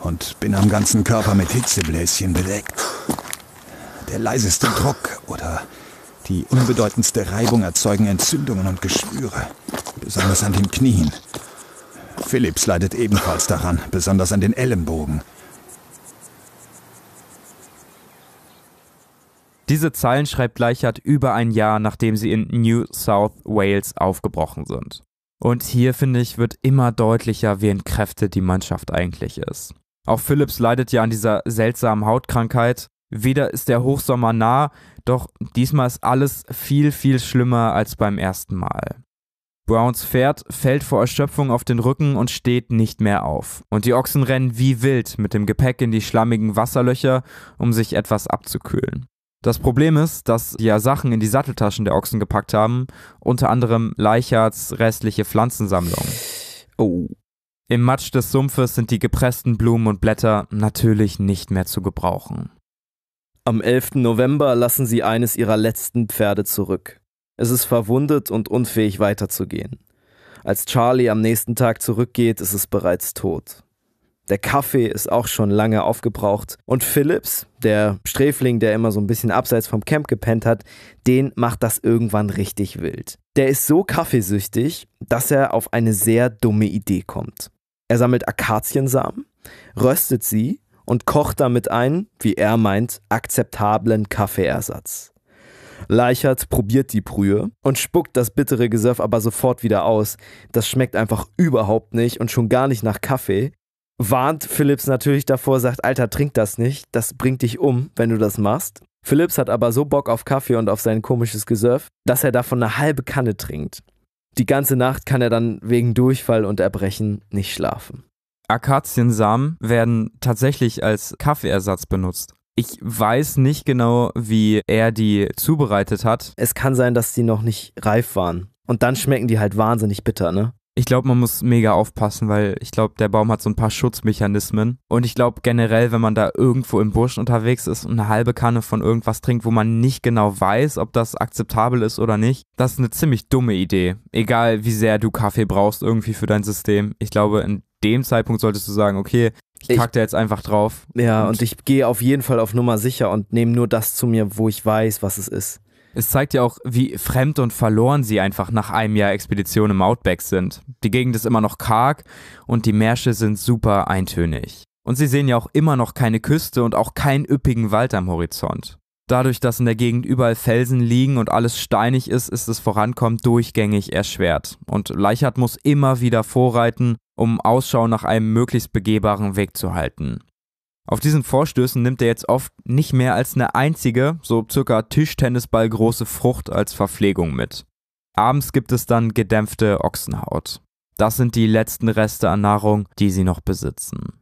und bin am ganzen Körper mit Hitzebläschen bedeckt. Der leiseste Druck oder die unbedeutendste Reibung erzeugen Entzündungen und Geschwüre, besonders an den Knien. Philips leidet ebenfalls daran, besonders an den Ellenbogen. Diese Zeilen schreibt Leichhardt über ein Jahr, nachdem sie in New South Wales aufgebrochen sind. Und hier, finde ich, wird immer deutlicher, wie entkräftet die Mannschaft eigentlich ist. Auch Phillips leidet ja an dieser seltsamen Hautkrankheit. Wieder ist der Hochsommer nah, doch diesmal ist alles viel, viel schlimmer als beim ersten Mal. Browns Pferd fällt vor Erschöpfung auf den Rücken und steht nicht mehr auf. Und die Ochsen rennen wie wild mit dem Gepäck in die schlammigen Wasserlöcher, um sich etwas abzukühlen. Das Problem ist, dass sie ja Sachen in die Satteltaschen der Ochsen gepackt haben, unter anderem Leichards restliche Pflanzensammlung. Oh. Im Matsch des Sumpfes sind die gepressten Blumen und Blätter natürlich nicht mehr zu gebrauchen. Am 11. November lassen sie eines ihrer letzten Pferde zurück. Es ist verwundet und unfähig weiterzugehen. Als Charlie am nächsten Tag zurückgeht, ist es bereits tot. Der Kaffee ist auch schon lange aufgebraucht. Und Phillips, der Sträfling, der immer so ein bisschen abseits vom Camp gepennt hat, den macht das irgendwann richtig wild. Der ist so kaffeesüchtig, dass er auf eine sehr dumme Idee kommt. Er sammelt Akaziensamen, röstet sie und kocht damit einen, wie er meint, akzeptablen Kaffeeersatz. Leichert probiert die Brühe und spuckt das bittere Gesöff aber sofort wieder aus. Das schmeckt einfach überhaupt nicht und schon gar nicht nach Kaffee warnt Philips natürlich davor, sagt, Alter, trink das nicht, das bringt dich um, wenn du das machst. Philips hat aber so Bock auf Kaffee und auf sein komisches Gesurf, dass er davon eine halbe Kanne trinkt. Die ganze Nacht kann er dann wegen Durchfall und Erbrechen nicht schlafen. Akaziensamen werden tatsächlich als Kaffeeersatz benutzt. Ich weiß nicht genau, wie er die zubereitet hat. Es kann sein, dass sie noch nicht reif waren. Und dann schmecken die halt wahnsinnig bitter, ne? Ich glaube, man muss mega aufpassen, weil ich glaube, der Baum hat so ein paar Schutzmechanismen. Und ich glaube generell, wenn man da irgendwo im Busch unterwegs ist und eine halbe Kanne von irgendwas trinkt, wo man nicht genau weiß, ob das akzeptabel ist oder nicht, das ist eine ziemlich dumme Idee. Egal, wie sehr du Kaffee brauchst irgendwie für dein System. Ich glaube, in dem Zeitpunkt solltest du sagen, okay, ich kacke jetzt einfach drauf. Ja, und, und ich gehe auf jeden Fall auf Nummer sicher und nehme nur das zu mir, wo ich weiß, was es ist. Es zeigt ja auch, wie fremd und verloren sie einfach nach einem Jahr Expedition im Outback sind. Die Gegend ist immer noch karg und die Märsche sind super eintönig. Und sie sehen ja auch immer noch keine Küste und auch keinen üppigen Wald am Horizont. Dadurch, dass in der Gegend überall Felsen liegen und alles steinig ist, ist das Vorankommen durchgängig erschwert. Und Leichhardt muss immer wieder vorreiten, um Ausschau nach einem möglichst begehbaren Weg zu halten. Auf diesen Vorstößen nimmt er jetzt oft nicht mehr als eine einzige, so circa Tischtennisball große Frucht als Verpflegung mit. Abends gibt es dann gedämpfte Ochsenhaut. Das sind die letzten Reste an Nahrung, die sie noch besitzen.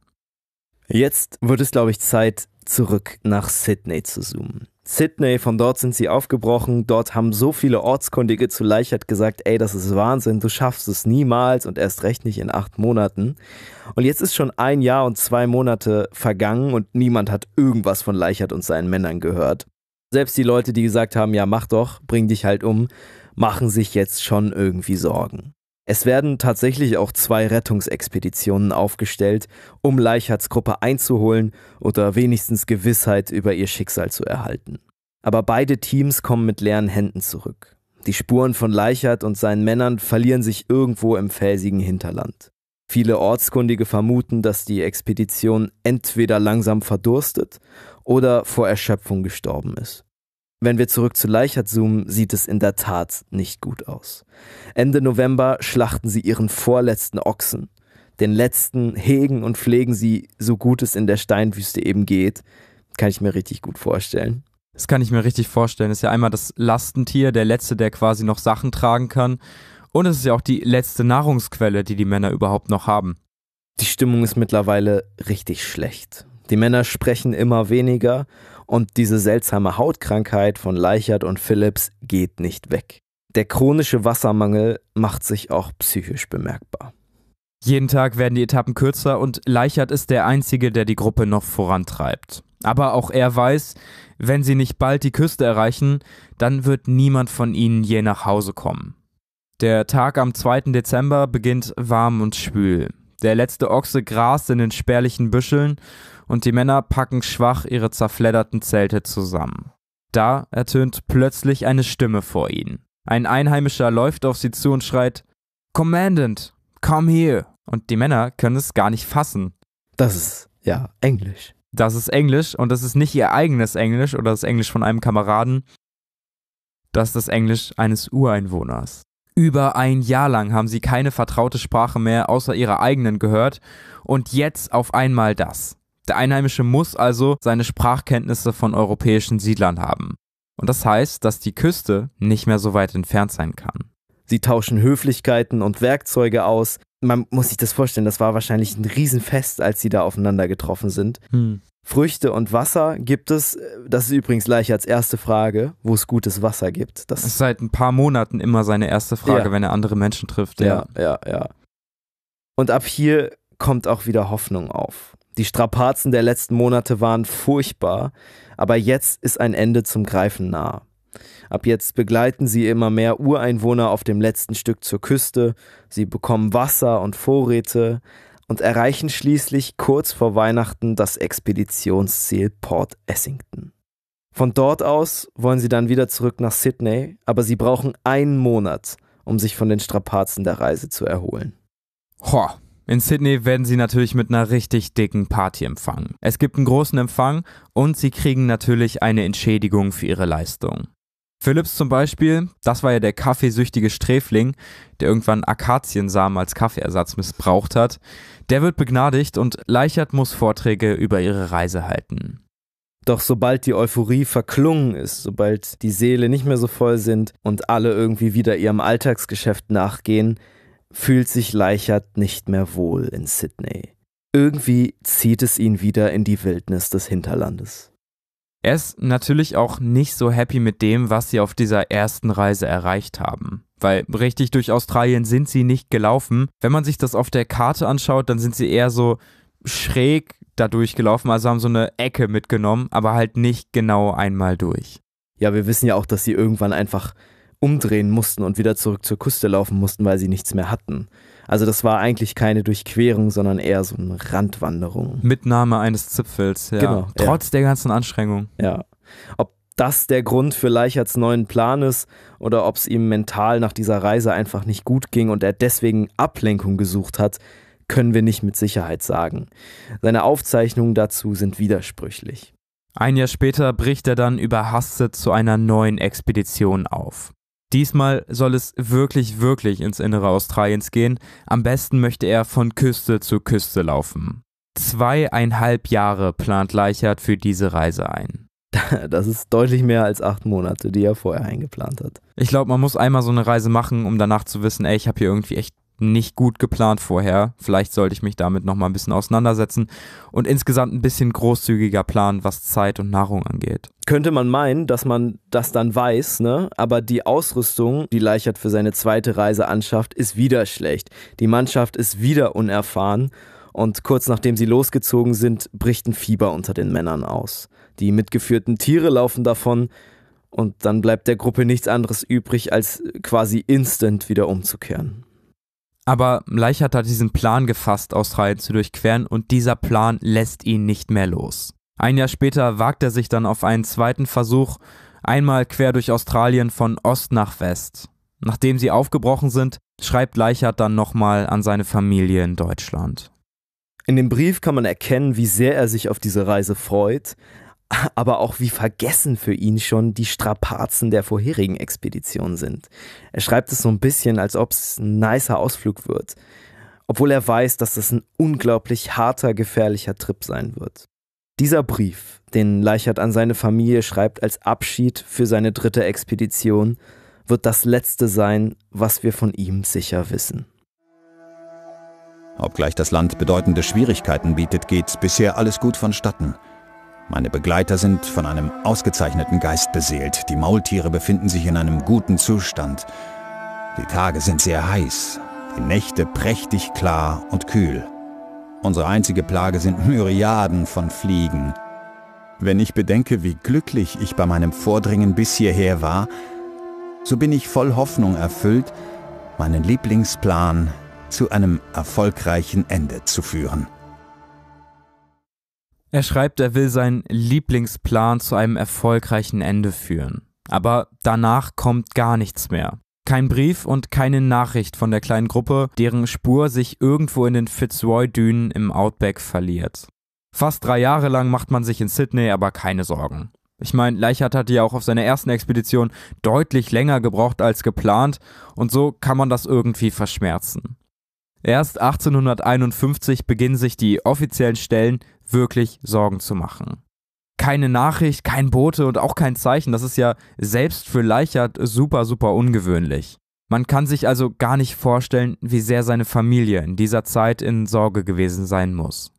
Jetzt wird es, glaube ich, Zeit, zurück nach Sydney zu zoomen. Sydney, von dort sind sie aufgebrochen. Dort haben so viele Ortskundige zu Leichert gesagt, ey, das ist Wahnsinn, du schaffst es niemals und erst recht nicht in acht Monaten. Und jetzt ist schon ein Jahr und zwei Monate vergangen und niemand hat irgendwas von Leichert und seinen Männern gehört. Selbst die Leute, die gesagt haben, ja, mach doch, bring dich halt um, machen sich jetzt schon irgendwie Sorgen. Es werden tatsächlich auch zwei Rettungsexpeditionen aufgestellt, um Leicherts Gruppe einzuholen oder wenigstens Gewissheit über ihr Schicksal zu erhalten. Aber beide Teams kommen mit leeren Händen zurück. Die Spuren von Leichhardt und seinen Männern verlieren sich irgendwo im felsigen Hinterland. Viele Ortskundige vermuten, dass die Expedition entweder langsam verdurstet oder vor Erschöpfung gestorben ist. Wenn wir zurück zu Leichert zoomen, sieht es in der Tat nicht gut aus. Ende November schlachten sie ihren vorletzten Ochsen. Den letzten hegen und pflegen sie, so gut es in der Steinwüste eben geht. Kann ich mir richtig gut vorstellen. Das kann ich mir richtig vorstellen. Das ist ja einmal das Lastentier, der letzte, der quasi noch Sachen tragen kann. Und es ist ja auch die letzte Nahrungsquelle, die die Männer überhaupt noch haben. Die Stimmung ist mittlerweile richtig schlecht. Die Männer sprechen immer weniger und diese seltsame Hautkrankheit von Leichert und Phillips geht nicht weg. Der chronische Wassermangel macht sich auch psychisch bemerkbar. Jeden Tag werden die Etappen kürzer und Leichert ist der Einzige, der die Gruppe noch vorantreibt. Aber auch er weiß, wenn sie nicht bald die Küste erreichen, dann wird niemand von ihnen je nach Hause kommen. Der Tag am 2. Dezember beginnt warm und schwül. Der letzte Ochse grast in den spärlichen Büscheln und die Männer packen schwach ihre zerfledderten Zelte zusammen. Da ertönt plötzlich eine Stimme vor ihnen. Ein Einheimischer läuft auf sie zu und schreit: Commandant, come here! Und die Männer können es gar nicht fassen. Das ist ja Englisch. Das ist Englisch und das ist nicht ihr eigenes Englisch oder das Englisch von einem Kameraden. Das ist das Englisch eines Ureinwohners. Über ein Jahr lang haben sie keine vertraute Sprache mehr außer ihrer eigenen gehört und jetzt auf einmal das. Der Einheimische muss also seine Sprachkenntnisse von europäischen Siedlern haben. Und das heißt, dass die Küste nicht mehr so weit entfernt sein kann. Sie tauschen Höflichkeiten und Werkzeuge aus. Man muss sich das vorstellen, das war wahrscheinlich ein Riesenfest, als sie da aufeinander getroffen sind. Hm. Früchte und Wasser gibt es. Das ist übrigens gleich als erste Frage, wo es gutes Wasser gibt. Das, das ist seit ein paar Monaten immer seine erste Frage, ja. wenn er andere Menschen trifft. Ja. ja, ja, ja. Und ab hier kommt auch wieder Hoffnung auf. Die Strapazen der letzten Monate waren furchtbar, aber jetzt ist ein Ende zum Greifen nah. Ab jetzt begleiten sie immer mehr Ureinwohner auf dem letzten Stück zur Küste, sie bekommen Wasser und Vorräte und erreichen schließlich kurz vor Weihnachten das Expeditionsziel Port Essington. Von dort aus wollen sie dann wieder zurück nach Sydney, aber sie brauchen einen Monat, um sich von den Strapazen der Reise zu erholen. Ho, in Sydney werden sie natürlich mit einer richtig dicken Party empfangen. Es gibt einen großen Empfang und sie kriegen natürlich eine Entschädigung für ihre Leistung. Philips zum Beispiel, das war ja der kaffeesüchtige Sträfling, der irgendwann Akaziensamen als Kaffeeersatz missbraucht hat, der wird begnadigt und Leichert muss Vorträge über ihre Reise halten. Doch sobald die Euphorie verklungen ist, sobald die Seele nicht mehr so voll sind und alle irgendwie wieder ihrem Alltagsgeschäft nachgehen, fühlt sich Leichert nicht mehr wohl in Sydney. Irgendwie zieht es ihn wieder in die Wildnis des Hinterlandes. Er ist natürlich auch nicht so happy mit dem, was sie auf dieser ersten Reise erreicht haben. Weil richtig durch Australien sind sie nicht gelaufen. Wenn man sich das auf der Karte anschaut, dann sind sie eher so schräg da durchgelaufen, also haben so eine Ecke mitgenommen, aber halt nicht genau einmal durch. Ja, wir wissen ja auch, dass sie irgendwann einfach umdrehen mussten und wieder zurück zur Küste laufen mussten, weil sie nichts mehr hatten. Also das war eigentlich keine Durchquerung, sondern eher so eine Randwanderung. Mitnahme eines Zipfels, ja. Genau, Trotz ja. der ganzen Anstrengung. Ja. Ob das der Grund für Leicherts neuen Plan ist oder ob es ihm mental nach dieser Reise einfach nicht gut ging und er deswegen Ablenkung gesucht hat, können wir nicht mit Sicherheit sagen. Seine Aufzeichnungen dazu sind widersprüchlich. Ein Jahr später bricht er dann überhastet zu einer neuen Expedition auf. Diesmal soll es wirklich, wirklich ins Innere Australiens gehen. Am besten möchte er von Küste zu Küste laufen. Zweieinhalb Jahre plant Leichert für diese Reise ein. Das ist deutlich mehr als acht Monate, die er vorher eingeplant hat. Ich glaube, man muss einmal so eine Reise machen, um danach zu wissen, ey, ich habe hier irgendwie echt nicht gut geplant vorher. Vielleicht sollte ich mich damit nochmal ein bisschen auseinandersetzen und insgesamt ein bisschen großzügiger planen, was Zeit und Nahrung angeht. Könnte man meinen, dass man das dann weiß, ne? Aber die Ausrüstung, die Leichert für seine zweite Reise anschafft, ist wieder schlecht. Die Mannschaft ist wieder unerfahren und kurz nachdem sie losgezogen sind, bricht ein Fieber unter den Männern aus. Die mitgeführten Tiere laufen davon und dann bleibt der Gruppe nichts anderes übrig, als quasi instant wieder umzukehren. Aber Leichhardt hat diesen Plan gefasst, Australien zu durchqueren und dieser Plan lässt ihn nicht mehr los. Ein Jahr später wagt er sich dann auf einen zweiten Versuch, einmal quer durch Australien von Ost nach West. Nachdem sie aufgebrochen sind, schreibt Leichhardt dann nochmal an seine Familie in Deutschland. In dem Brief kann man erkennen, wie sehr er sich auf diese Reise freut, aber auch wie vergessen für ihn schon die Strapazen der vorherigen Expedition sind. Er schreibt es so ein bisschen, als ob es ein nicer Ausflug wird, obwohl er weiß, dass es ein unglaublich harter, gefährlicher Trip sein wird. Dieser Brief, den Leichert an seine Familie schreibt als Abschied für seine dritte Expedition, wird das letzte sein, was wir von ihm sicher wissen. Obgleich das Land bedeutende Schwierigkeiten bietet, geht bisher alles gut vonstatten. Meine Begleiter sind von einem ausgezeichneten Geist beseelt. Die Maultiere befinden sich in einem guten Zustand. Die Tage sind sehr heiß, die Nächte prächtig klar und kühl. Unsere einzige Plage sind Myriaden von Fliegen. Wenn ich bedenke, wie glücklich ich bei meinem Vordringen bis hierher war, so bin ich voll Hoffnung erfüllt, meinen Lieblingsplan zu einem erfolgreichen Ende zu führen. Er schreibt, er will seinen Lieblingsplan zu einem erfolgreichen Ende führen. Aber danach kommt gar nichts mehr. Kein Brief und keine Nachricht von der kleinen Gruppe, deren Spur sich irgendwo in den Fitzroy-Dünen im Outback verliert. Fast drei Jahre lang macht man sich in Sydney aber keine Sorgen. Ich meine, Leichhardt hatte ja auch auf seiner ersten Expedition deutlich länger gebraucht als geplant und so kann man das irgendwie verschmerzen. Erst 1851 beginnen sich die offiziellen Stellen wirklich Sorgen zu machen. Keine Nachricht, kein Bote und auch kein Zeichen, das ist ja selbst für Leichert super, super ungewöhnlich. Man kann sich also gar nicht vorstellen, wie sehr seine Familie in dieser Zeit in Sorge gewesen sein muss.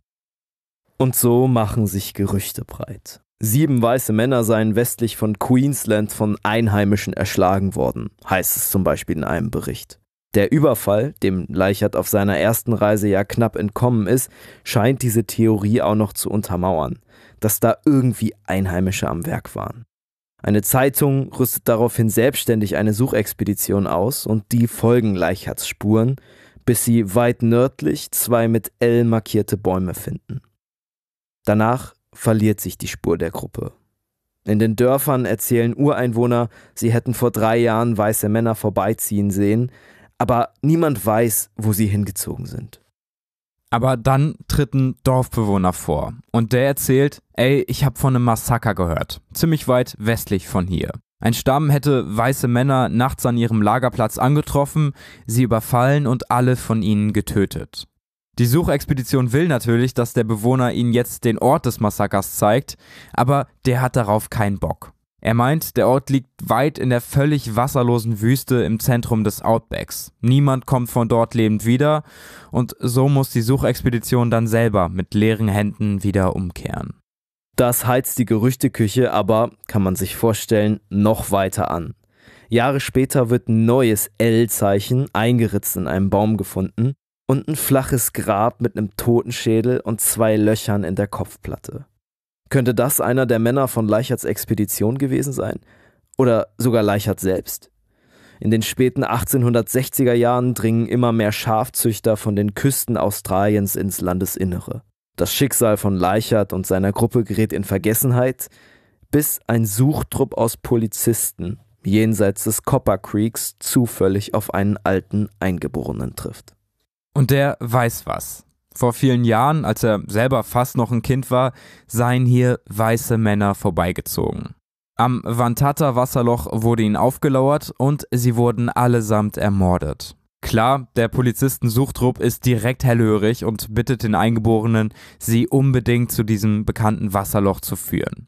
Und so machen sich Gerüchte breit. Sieben weiße Männer seien westlich von Queensland von Einheimischen erschlagen worden, heißt es zum Beispiel in einem Bericht. Der Überfall, dem Leichert auf seiner ersten Reise ja knapp entkommen ist, scheint diese Theorie auch noch zu untermauern, dass da irgendwie Einheimische am Werk waren. Eine Zeitung rüstet daraufhin selbstständig eine Suchexpedition aus und die folgen Leicherts Spuren, bis sie weit nördlich zwei mit L markierte Bäume finden. Danach verliert sich die Spur der Gruppe. In den Dörfern erzählen Ureinwohner, sie hätten vor drei Jahren weiße Männer vorbeiziehen sehen, aber niemand weiß, wo sie hingezogen sind. Aber dann tritt ein Dorfbewohner vor und der erzählt, ey, ich habe von einem Massaker gehört, ziemlich weit westlich von hier. Ein Stamm hätte weiße Männer nachts an ihrem Lagerplatz angetroffen, sie überfallen und alle von ihnen getötet. Die Suchexpedition will natürlich, dass der Bewohner ihnen jetzt den Ort des Massakers zeigt, aber der hat darauf keinen Bock. Er meint, der Ort liegt weit in der völlig wasserlosen Wüste im Zentrum des Outbacks. Niemand kommt von dort lebend wieder und so muss die Suchexpedition dann selber mit leeren Händen wieder umkehren. Das heizt die Gerüchteküche aber, kann man sich vorstellen, noch weiter an. Jahre später wird ein neues L-Zeichen eingeritzt in einem Baum gefunden und ein flaches Grab mit einem Totenschädel und zwei Löchern in der Kopfplatte. Könnte das einer der Männer von Leicherts Expedition gewesen sein? Oder sogar Leichert selbst? In den späten 1860er Jahren dringen immer mehr Schafzüchter von den Küsten Australiens ins Landesinnere. Das Schicksal von Leichert und seiner Gruppe gerät in Vergessenheit, bis ein Suchtrupp aus Polizisten jenseits des Copper Creeks zufällig auf einen alten Eingeborenen trifft. Und der weiß was. Vor vielen Jahren, als er selber fast noch ein Kind war, seien hier weiße Männer vorbeigezogen. Am Vantata Wasserloch wurde ihnen aufgelauert und sie wurden allesamt ermordet. Klar, der Polizisten-Suchtrupp ist direkt hellhörig und bittet den Eingeborenen, sie unbedingt zu diesem bekannten Wasserloch zu führen.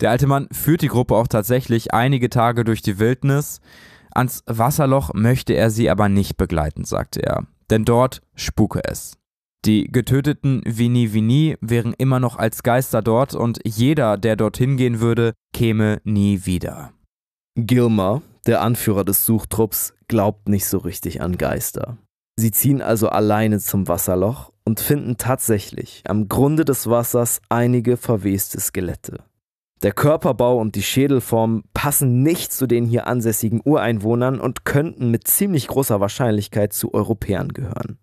Der alte Mann führt die Gruppe auch tatsächlich einige Tage durch die Wildnis. Ans Wasserloch möchte er sie aber nicht begleiten, sagte er, denn dort spuke es. Die getöteten Vini Vini wären immer noch als Geister dort und jeder, der dorthin gehen würde, käme nie wieder. Gilmer, der Anführer des Suchtrupps, glaubt nicht so richtig an Geister. Sie ziehen also alleine zum Wasserloch und finden tatsächlich am Grunde des Wassers einige verweste Skelette. Der Körperbau und die Schädelform passen nicht zu den hier ansässigen Ureinwohnern und könnten mit ziemlich großer Wahrscheinlichkeit zu Europäern gehören.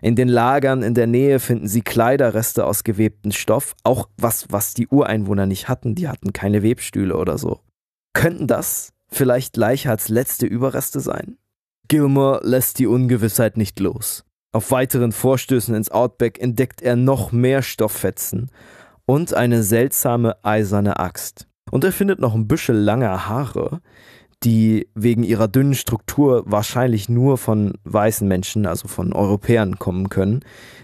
In den Lagern in der Nähe finden sie Kleiderreste aus gewebtem Stoff, auch was, was die Ureinwohner nicht hatten, die hatten keine Webstühle oder so. Könnten das vielleicht Leichhards letzte Überreste sein? Gilmore lässt die Ungewissheit nicht los. Auf weiteren Vorstößen ins Outback entdeckt er noch mehr Stofffetzen und eine seltsame eiserne Axt. Und er findet noch ein Büschel langer Haare, die wegen ihrer dünnen Struktur wahrscheinlich nur von weißen Menschen, also von Europäern kommen können,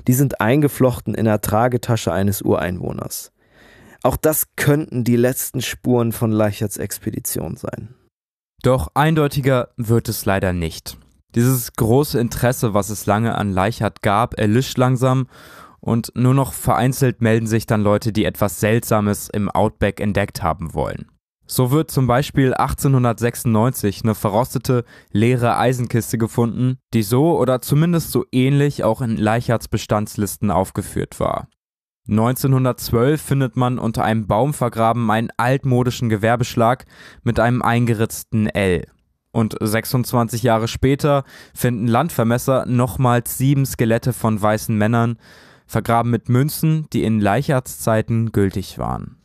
die sind eingeflochten in der Tragetasche eines Ureinwohners. Auch das könnten die letzten Spuren von Leicherts Expedition sein. Doch eindeutiger wird es leider nicht. Dieses große Interesse, was es lange an Leichert gab, erlischt langsam und nur noch vereinzelt melden sich dann Leute, die etwas Seltsames im Outback entdeckt haben wollen. So wird zum Beispiel 1896 eine verrostete, leere Eisenkiste gefunden, die so oder zumindest so ähnlich auch in Leicherts Bestandslisten aufgeführt war. 1912 findet man unter einem Baum vergraben einen altmodischen Gewerbeschlag mit einem eingeritzten L. Und 26 Jahre später finden Landvermesser nochmals sieben Skelette von weißen Männern, vergraben mit Münzen, die in Leicherts Zeiten gültig waren.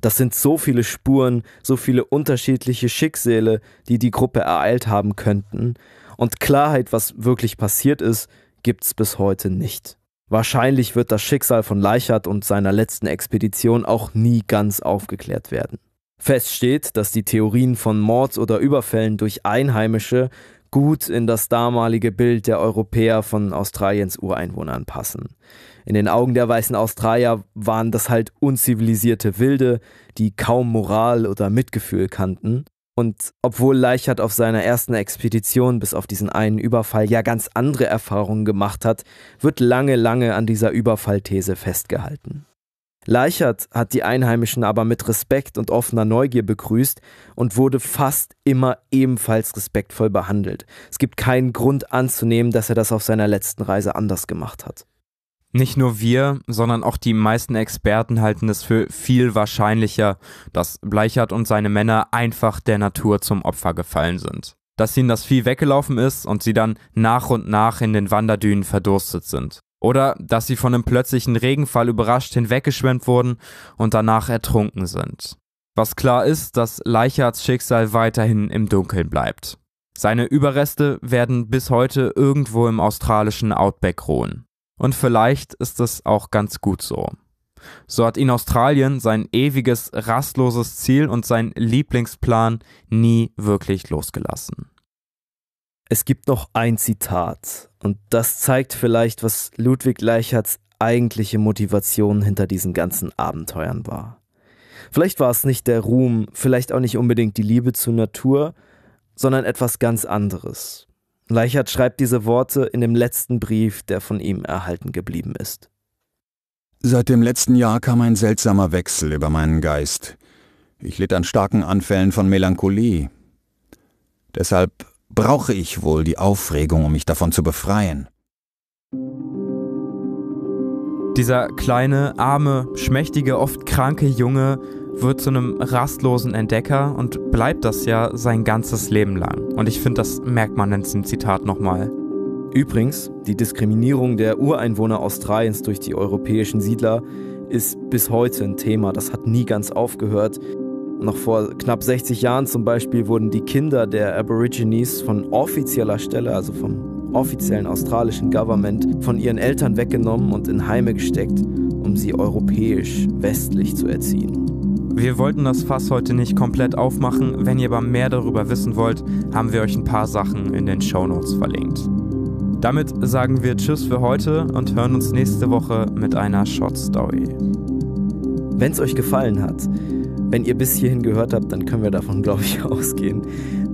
Das sind so viele Spuren, so viele unterschiedliche Schicksale, die die Gruppe ereilt haben könnten. Und Klarheit, was wirklich passiert ist, gibt's bis heute nicht. Wahrscheinlich wird das Schicksal von Leichert und seiner letzten Expedition auch nie ganz aufgeklärt werden. Fest steht, dass die Theorien von Mords oder Überfällen durch Einheimische gut in das damalige Bild der Europäer von Australiens Ureinwohnern passen. In den Augen der weißen Australier waren das halt unzivilisierte Wilde, die kaum Moral oder Mitgefühl kannten. Und obwohl Leichert auf seiner ersten Expedition bis auf diesen einen Überfall ja ganz andere Erfahrungen gemacht hat, wird lange, lange an dieser Überfallthese festgehalten. Leichert hat die Einheimischen aber mit Respekt und offener Neugier begrüßt und wurde fast immer ebenfalls respektvoll behandelt. Es gibt keinen Grund anzunehmen, dass er das auf seiner letzten Reise anders gemacht hat nicht nur wir, sondern auch die meisten Experten halten es für viel wahrscheinlicher, dass Bleichert und seine Männer einfach der Natur zum Opfer gefallen sind. Dass ihnen das Vieh weggelaufen ist und sie dann nach und nach in den Wanderdünen verdurstet sind. Oder dass sie von einem plötzlichen Regenfall überrascht hinweggeschwemmt wurden und danach ertrunken sind. Was klar ist, dass Leicherts Schicksal weiterhin im Dunkeln bleibt. Seine Überreste werden bis heute irgendwo im australischen Outback ruhen. Und vielleicht ist es auch ganz gut so. So hat ihn Australien sein ewiges, rastloses Ziel und sein Lieblingsplan nie wirklich losgelassen. Es gibt noch ein Zitat, und das zeigt vielleicht, was Ludwig Leichert's eigentliche Motivation hinter diesen ganzen Abenteuern war. Vielleicht war es nicht der Ruhm, vielleicht auch nicht unbedingt die Liebe zur Natur, sondern etwas ganz anderes. Leichert schreibt diese Worte in dem letzten Brief, der von ihm erhalten geblieben ist. Seit dem letzten Jahr kam ein seltsamer Wechsel über meinen Geist. Ich litt an starken Anfällen von Melancholie. Deshalb brauche ich wohl die Aufregung, um mich davon zu befreien. Dieser kleine, arme, schmächtige, oft kranke Junge wird zu einem rastlosen Entdecker und bleibt das ja sein ganzes Leben lang. Und ich finde, das merkt man in diesem Zitat nochmal. Übrigens, die Diskriminierung der Ureinwohner Australiens durch die europäischen Siedler ist bis heute ein Thema. Das hat nie ganz aufgehört. Noch vor knapp 60 Jahren zum Beispiel wurden die Kinder der Aborigines von offizieller Stelle, also vom offiziellen australischen Government, von ihren Eltern weggenommen und in Heime gesteckt, um sie europäisch westlich zu erziehen. Wir wollten das Fass heute nicht komplett aufmachen. Wenn ihr aber mehr darüber wissen wollt, haben wir euch ein paar Sachen in den Show Notes verlinkt. Damit sagen wir Tschüss für heute und hören uns nächste Woche mit einer Short Story. Wenn es euch gefallen hat, wenn ihr bis hierhin gehört habt, dann können wir davon, glaube ich, ausgehen.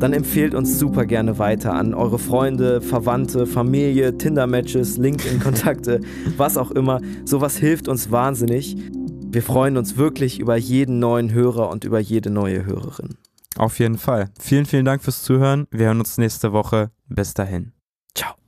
Dann empfehlt uns super gerne weiter an eure Freunde, Verwandte, Familie, Tinder-Matches, LinkedIn-Kontakte, was auch immer. Sowas hilft uns wahnsinnig. Wir freuen uns wirklich über jeden neuen Hörer und über jede neue Hörerin. Auf jeden Fall. Vielen, vielen Dank fürs Zuhören. Wir hören uns nächste Woche. Bis dahin. Ciao.